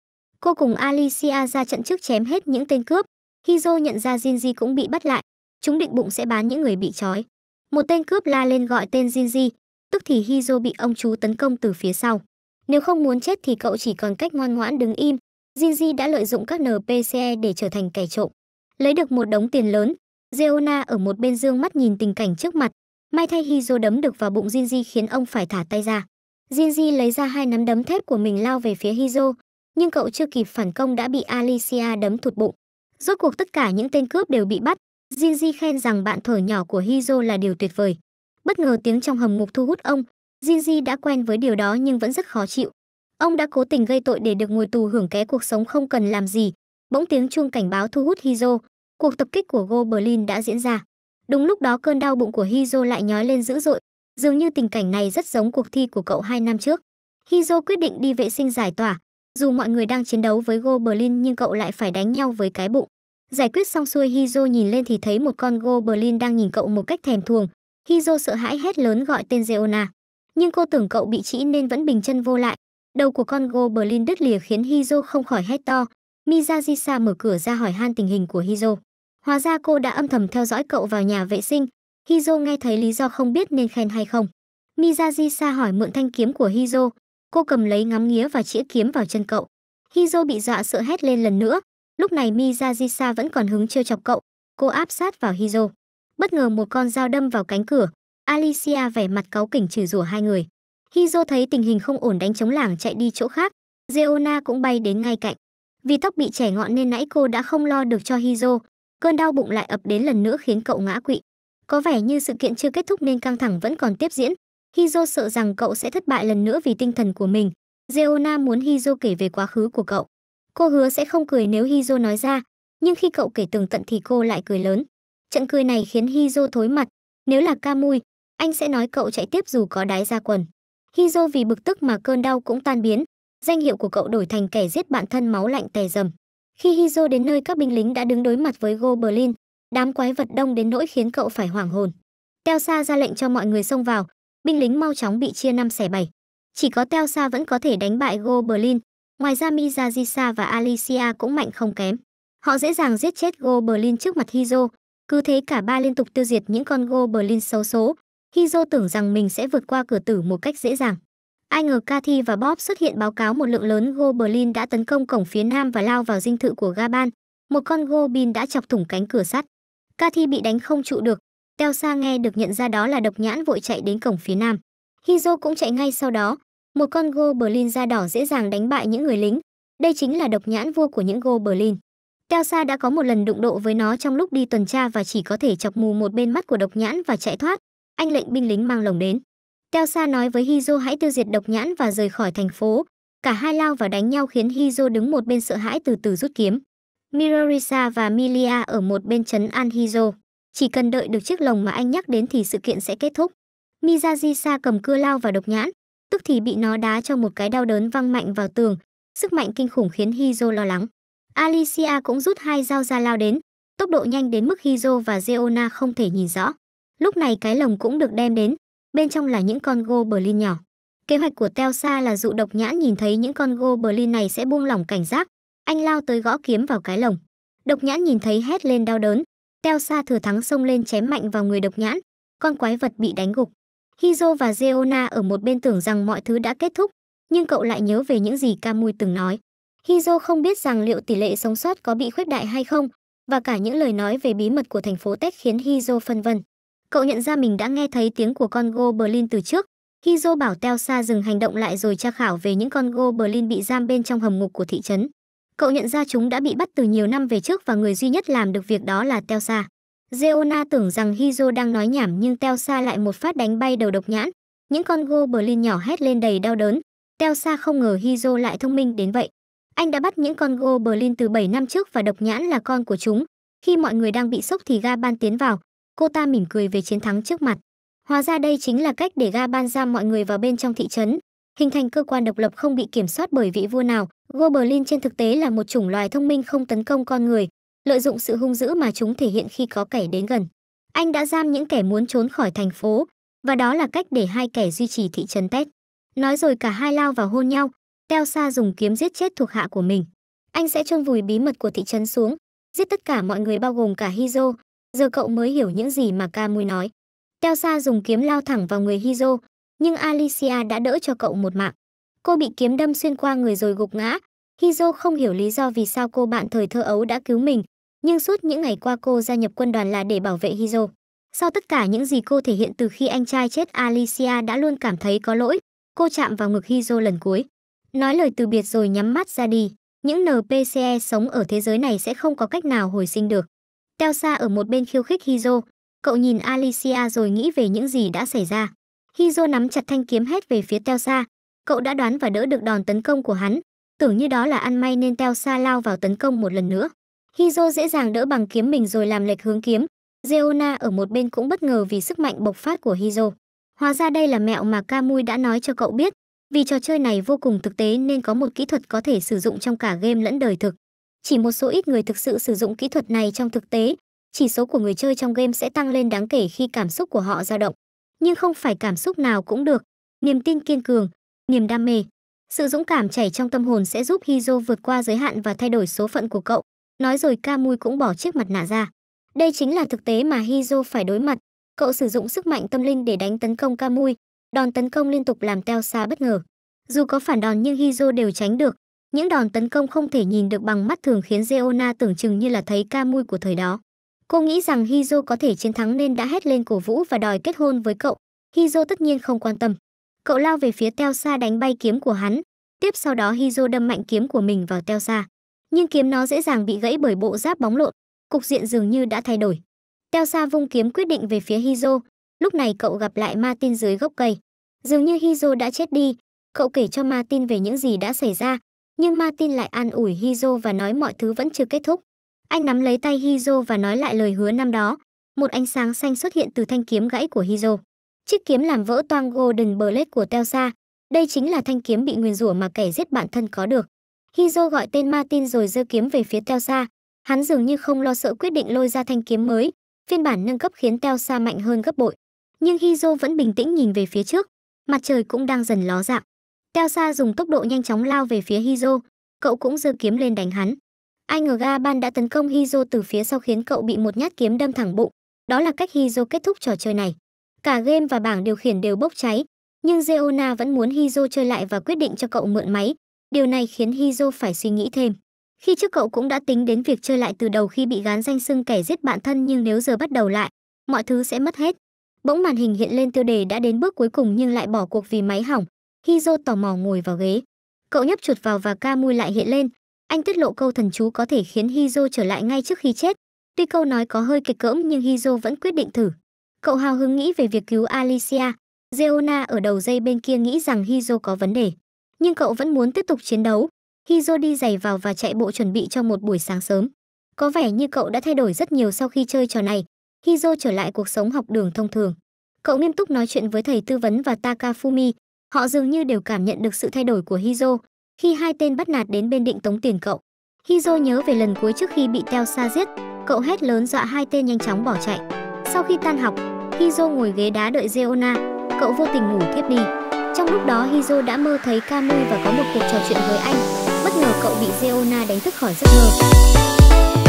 [SPEAKER 1] Cô cùng Alicia ra trận trước chém hết những tên cướp. Hizo nhận ra Jinji cũng bị bắt lại. Chúng định bụng sẽ bán những người bị trói. Một tên cướp la lên gọi tên Jinji, tức thì Hizo bị ông chú tấn công từ phía sau. Nếu không muốn chết thì cậu chỉ còn cách ngoan ngoãn đứng im. Jinji đã lợi dụng các NPC e để trở thành kẻ trộm. Lấy được một đống tiền lớn, Zeona ở một bên dương mắt nhìn tình cảnh trước mặt. May thay Hizo đấm được vào bụng Jinji khiến ông phải thả tay ra. Jinji lấy ra hai nắm đấm thép của mình lao về phía Hizo, nhưng cậu chưa kịp phản công đã bị Alicia đấm thụt bụng. Rốt cuộc tất cả những tên cướp đều bị bắt. Jinji khen rằng bạn thở nhỏ của Hizo là điều tuyệt vời. Bất ngờ tiếng trong hầm ngục thu hút ông, Jinji đã quen với điều đó nhưng vẫn rất khó chịu. Ông đã cố tình gây tội để được ngồi tù hưởng ké cuộc sống không cần làm gì. Bỗng tiếng chuông cảnh báo thu hút Hizo. Cuộc tập kích của Goblin đã diễn ra. Đúng lúc đó cơn đau bụng của Hizo lại nhói lên dữ dội. Dường như tình cảnh này rất giống cuộc thi của cậu hai năm trước. Hizo quyết định đi vệ sinh giải tỏa. Dù mọi người đang chiến đấu với Goblin nhưng cậu lại phải đánh nhau với cái bụng. Giải quyết xong xuôi Hizo nhìn lên thì thấy một con Goblin đang nhìn cậu một cách thèm thuồng. Hizo sợ hãi hét lớn gọi tên Zeona nhưng cô tưởng cậu bị trĩ nên vẫn bình chân vô lại. Đầu của con Goblin đứt lìa khiến Hizo không khỏi hét to. Mizajisa mở cửa ra hỏi han tình hình của Hizo. Hóa ra cô đã âm thầm theo dõi cậu vào nhà vệ sinh. Hizo nghe thấy lý do không biết nên khen hay không. Mizajisa hỏi mượn thanh kiếm của Hizo. Cô cầm lấy ngắm nghía và chĩa kiếm vào chân cậu. Hizo bị dọa sợ hét lên lần nữa. Lúc này Mizajisa vẫn còn hứng trêu chọc cậu. Cô áp sát vào Hizo. Bất ngờ một con dao đâm vào cánh cửa. Alicia vẻ mặt cáu kỉnh chửi rủa hai người. Hizo thấy tình hình không ổn đánh chống lảng chạy đi chỗ khác, Zeona cũng bay đến ngay cạnh. Vì tóc bị chẻ ngọn nên nãy cô đã không lo được cho Hizo, cơn đau bụng lại ập đến lần nữa khiến cậu ngã quỵ. Có vẻ như sự kiện chưa kết thúc nên căng thẳng vẫn còn tiếp diễn. Hizo sợ rằng cậu sẽ thất bại lần nữa vì tinh thần của mình. Zeona muốn Hizo kể về quá khứ của cậu. Cô hứa sẽ không cười nếu Hizo nói ra, nhưng khi cậu kể tường tận thì cô lại cười lớn. Trận cười này khiến Hizo thối mặt. Nếu là Camui, anh sẽ nói cậu chạy tiếp dù có đái ra quần. Hizo vì bực tức mà cơn đau cũng tan biến, danh hiệu của cậu đổi thành kẻ giết bạn thân máu lạnh tè dầm. Khi Hizo đến nơi các binh lính đã đứng đối mặt với Goblin, đám quái vật đông đến nỗi khiến cậu phải hoảng hồn. Teo Sa ra lệnh cho mọi người xông vào, binh lính mau chóng bị chia năm xẻ bảy. Chỉ có Teo Sa vẫn có thể đánh bại Goblin, ngoài ra Mizajisa và Alicia cũng mạnh không kém. Họ dễ dàng giết chết Goblin trước mặt Hizo, cứ thế cả ba liên tục tiêu diệt những con Goblin xấu số, Hizo tưởng rằng mình sẽ vượt qua cửa tử một cách dễ dàng. Ai ngờ Cathy và Bob xuất hiện báo cáo một lượng lớn Goblin đã tấn công cổng phía nam và lao vào dinh thự của Gaban. Một con Goblin đã chọc thủng cánh cửa sắt. Cathy bị đánh không trụ được. Telsa nghe được nhận ra đó là độc nhãn vội chạy đến cổng phía nam. Hizo cũng chạy ngay sau đó. Một con Goblin da đỏ dễ dàng đánh bại những người lính. Đây chính là độc nhãn vua của những Goblin. Telsa đã có một lần đụng độ với nó trong lúc đi tuần tra và chỉ có thể chọc mù một bên mắt của độc nhãn và chạy thoát, anh lệnh binh lính mang lồng đến. Teo Sa nói với Hizo hãy tiêu diệt độc nhãn và rời khỏi thành phố. Cả hai lao vào đánh nhau khiến Hizo đứng một bên sợ hãi từ từ rút kiếm. Mirorisa và Milia ở một bên chấn an Hizo. Chỉ cần đợi được chiếc lồng mà anh nhắc đến thì sự kiện sẽ kết thúc. Mizajisa cầm cưa lao vào độc nhãn, tức thì bị nó đá cho một cái đau đớn văng mạnh vào tường. Sức mạnh kinh khủng khiến Hizo lo lắng. Alicia cũng rút hai dao ra lao đến, tốc độ nhanh đến mức Hizo và Zeona không thể nhìn rõ. Lúc này cái lồng cũng được đem đến, bên trong là những con goblin nhỏ. Kế hoạch của Teo Sa là dụ độc nhãn nhìn thấy những con goblin này sẽ buông lỏng cảnh giác, anh lao tới gõ kiếm vào cái lồng. Độc nhãn nhìn thấy hét lên đau đớn, Teo Sa thừa thắng xông lên chém mạnh vào người độc nhãn, con quái vật bị đánh gục. Hizo và Zeona ở một bên tưởng rằng mọi thứ đã kết thúc, nhưng cậu lại nhớ về những gì Camui từng nói. Hizo không biết rằng liệu tỷ lệ sống sót có bị khuếch đại hay không, và cả những lời nói về bí mật của thành phố tết khiến Hizo phân vân. Cậu nhận ra mình đã nghe thấy tiếng của con Goblin từ trước. Hizo bảo Teo Sa dừng hành động lại rồi tra khảo về những con Goblin bị giam bên trong hầm ngục của thị trấn. Cậu nhận ra chúng đã bị bắt từ nhiều năm về trước và người duy nhất làm được việc đó là Teo Sa. Zeona tưởng rằng Hizo đang nói nhảm nhưng Teo Sa lại một phát đánh bay đầu độc nhãn. Những con Goblin nhỏ hét lên đầy đau đớn. Teo Sa không ngờ Hizo lại thông minh đến vậy. Anh đã bắt những con Goblin từ 7 năm trước và độc nhãn là con của chúng. Khi mọi người đang bị sốc thì Ga ban tiến vào, cô ta mỉm cười về chiến thắng trước mặt. Hóa ra đây chính là cách để Ga ban giam mọi người vào bên trong thị trấn, hình thành cơ quan độc lập không bị kiểm soát bởi vị vua nào. Goblin trên thực tế là một chủng loài thông minh không tấn công con người, lợi dụng sự hung dữ mà chúng thể hiện khi có kẻ đến gần. Anh đã giam những kẻ muốn trốn khỏi thành phố, và đó là cách để hai kẻ duy trì thị trấn Tết. Nói rồi cả hai lao vào hôn nhau, Teo Sa dùng kiếm giết chết thuộc hạ của mình. Anh sẽ chôn vùi bí mật của thị trấn xuống, giết tất cả mọi người bao gồm cả Hizo, giờ cậu mới hiểu những gì mà ca mui nói. Teo Sa dùng kiếm lao thẳng vào người Hizo, nhưng Alicia đã đỡ cho cậu một mạng. Cô bị kiếm đâm xuyên qua người rồi gục ngã. Hizo không hiểu lý do vì sao cô bạn thời thơ ấu đã cứu mình, nhưng suốt những ngày qua cô gia nhập quân đoàn là để bảo vệ Hizo. Sau tất cả những gì cô thể hiện từ khi anh trai chết Alicia đã luôn cảm thấy có lỗi. Cô chạm vào ngực Hizo lần cuối. Nói lời từ biệt rồi nhắm mắt ra đi. Những NPCE sống ở thế giới này sẽ không có cách nào hồi sinh được. Telsa ở một bên khiêu khích Hizo. Cậu nhìn Alicia rồi nghĩ về những gì đã xảy ra. Hizo nắm chặt thanh kiếm hết về phía Telsa. Cậu đã đoán và đỡ được đòn tấn công của hắn. Tưởng như đó là ăn may nên Telsa lao vào tấn công một lần nữa. Hizo dễ dàng đỡ bằng kiếm mình rồi làm lệch hướng kiếm. Zeona ở một bên cũng bất ngờ vì sức mạnh bộc phát của Hizo. Hóa ra đây là mẹo mà Kamui đã nói cho cậu biết. Vì trò chơi này vô cùng thực tế nên có một kỹ thuật có thể sử dụng trong cả game lẫn đời thực chỉ một số ít người thực sự sử dụng kỹ thuật này trong thực tế chỉ số của người chơi trong game sẽ tăng lên đáng kể khi cảm xúc của họ dao động nhưng không phải cảm xúc nào cũng được niềm tin kiên cường niềm đam mê sự dũng cảm chảy trong tâm hồn sẽ giúp Hizo vượt qua giới hạn và thay đổi số phận của cậu. Nói rồi Kamui cũng bỏ chiếc mặt nạ ra. Đây chính là thực tế mà Hizo phải đối mặt. Cậu sử dụng sức mạnh tâm linh để đánh tấn công Kamui. Đòn tấn công liên tục làm Teo xa bất ngờ. Dù có phản đòn nhưng Hizo đều tránh được. Những đòn tấn công không thể nhìn được bằng mắt thường khiến Zeona tưởng chừng như là thấy ca mui của thời đó. Cô nghĩ rằng Hizo có thể chiến thắng nên đã hét lên cổ vũ và đòi kết hôn với cậu. Hizo tất nhiên không quan tâm. Cậu lao về phía Teo Sa đánh bay kiếm của hắn. Tiếp sau đó Hizo đâm mạnh kiếm của mình vào Teo Sa. Nhưng kiếm nó dễ dàng bị gãy bởi bộ giáp bóng lộn. Cục diện dường như đã thay đổi. Teo Sa vung kiếm quyết định về phía Hizo. Lúc này cậu gặp lại Martin dưới gốc cây. Dường như Hizo đã chết đi. Cậu kể cho Martin về những gì đã xảy ra nhưng Martin lại an ủi Hizo và nói mọi thứ vẫn chưa kết thúc. Anh nắm lấy tay Hizo và nói lại lời hứa năm đó. Một ánh sáng xanh xuất hiện từ thanh kiếm gãy của Hizo. Chiếc kiếm làm vỡ toang Golden Blade của Telsa. Đây chính là thanh kiếm bị nguyền rủa mà kẻ giết bản thân có được. Hizo gọi tên Martin rồi giơ kiếm về phía Telsa. Hắn dường như không lo sợ quyết định lôi ra thanh kiếm mới. Phiên bản nâng cấp khiến Telsa mạnh hơn gấp bội. Nhưng Hizo vẫn bình tĩnh nhìn về phía trước. Mặt trời cũng đang dần ló dạng. Teo Sa dùng tốc độ nhanh chóng lao về phía Hizo, cậu cũng giơ kiếm lên đánh hắn. Ai ngờ Ga Ban đã tấn công Hizo từ phía sau khiến cậu bị một nhát kiếm đâm thẳng bụng. Đó là cách Hizo kết thúc trò chơi này. Cả game và bảng điều khiển đều bốc cháy, nhưng Zeona vẫn muốn Hizo chơi lại và quyết định cho cậu mượn máy. Điều này khiến Hizo phải suy nghĩ thêm. Khi trước cậu cũng đã tính đến việc chơi lại từ đầu khi bị gán danh xưng kẻ giết bạn thân nhưng nếu giờ bắt đầu lại, mọi thứ sẽ mất hết. Bỗng màn hình hiện lên tiêu đề đã đến bước cuối cùng nhưng lại bỏ cuộc vì máy hỏng. Hizo tò mò ngồi vào ghế. Cậu nhấp chuột vào và ca mui lại hiện lên. Anh tiết lộ câu thần chú có thể khiến Hizo trở lại ngay trước khi chết. Tuy câu nói có hơi kịch cỡm nhưng Hizo vẫn quyết định thử. Cậu hào hứng nghĩ về việc cứu Alicia. Zeona ở đầu dây bên kia nghĩ rằng Hizo có vấn đề. Nhưng cậu vẫn muốn tiếp tục chiến đấu. Hizo đi giày vào và chạy bộ chuẩn bị cho một buổi sáng sớm. Có vẻ như cậu đã thay đổi rất nhiều sau khi chơi trò này. Hizo trở lại cuộc sống học đường thông thường. Cậu nghiêm túc nói chuyện với thầy tư vấn và Takafumi, Họ dường như đều cảm nhận được sự thay đổi của Hizo khi hai tên bắt nạt đến bên định tống tiền cậu. Hizo nhớ về lần cuối trước khi bị Teo Sa giết, cậu hét lớn dọa hai tên nhanh chóng bỏ chạy. Sau khi tan học, Hizo ngồi ghế đá đợi Zeona, cậu vô tình ngủ thiếp đi. Trong lúc đó Hizo đã mơ thấy Kamui và có một cuộc trò chuyện với anh. Bất ngờ cậu bị Zeona đánh thức khỏi giấc mơ.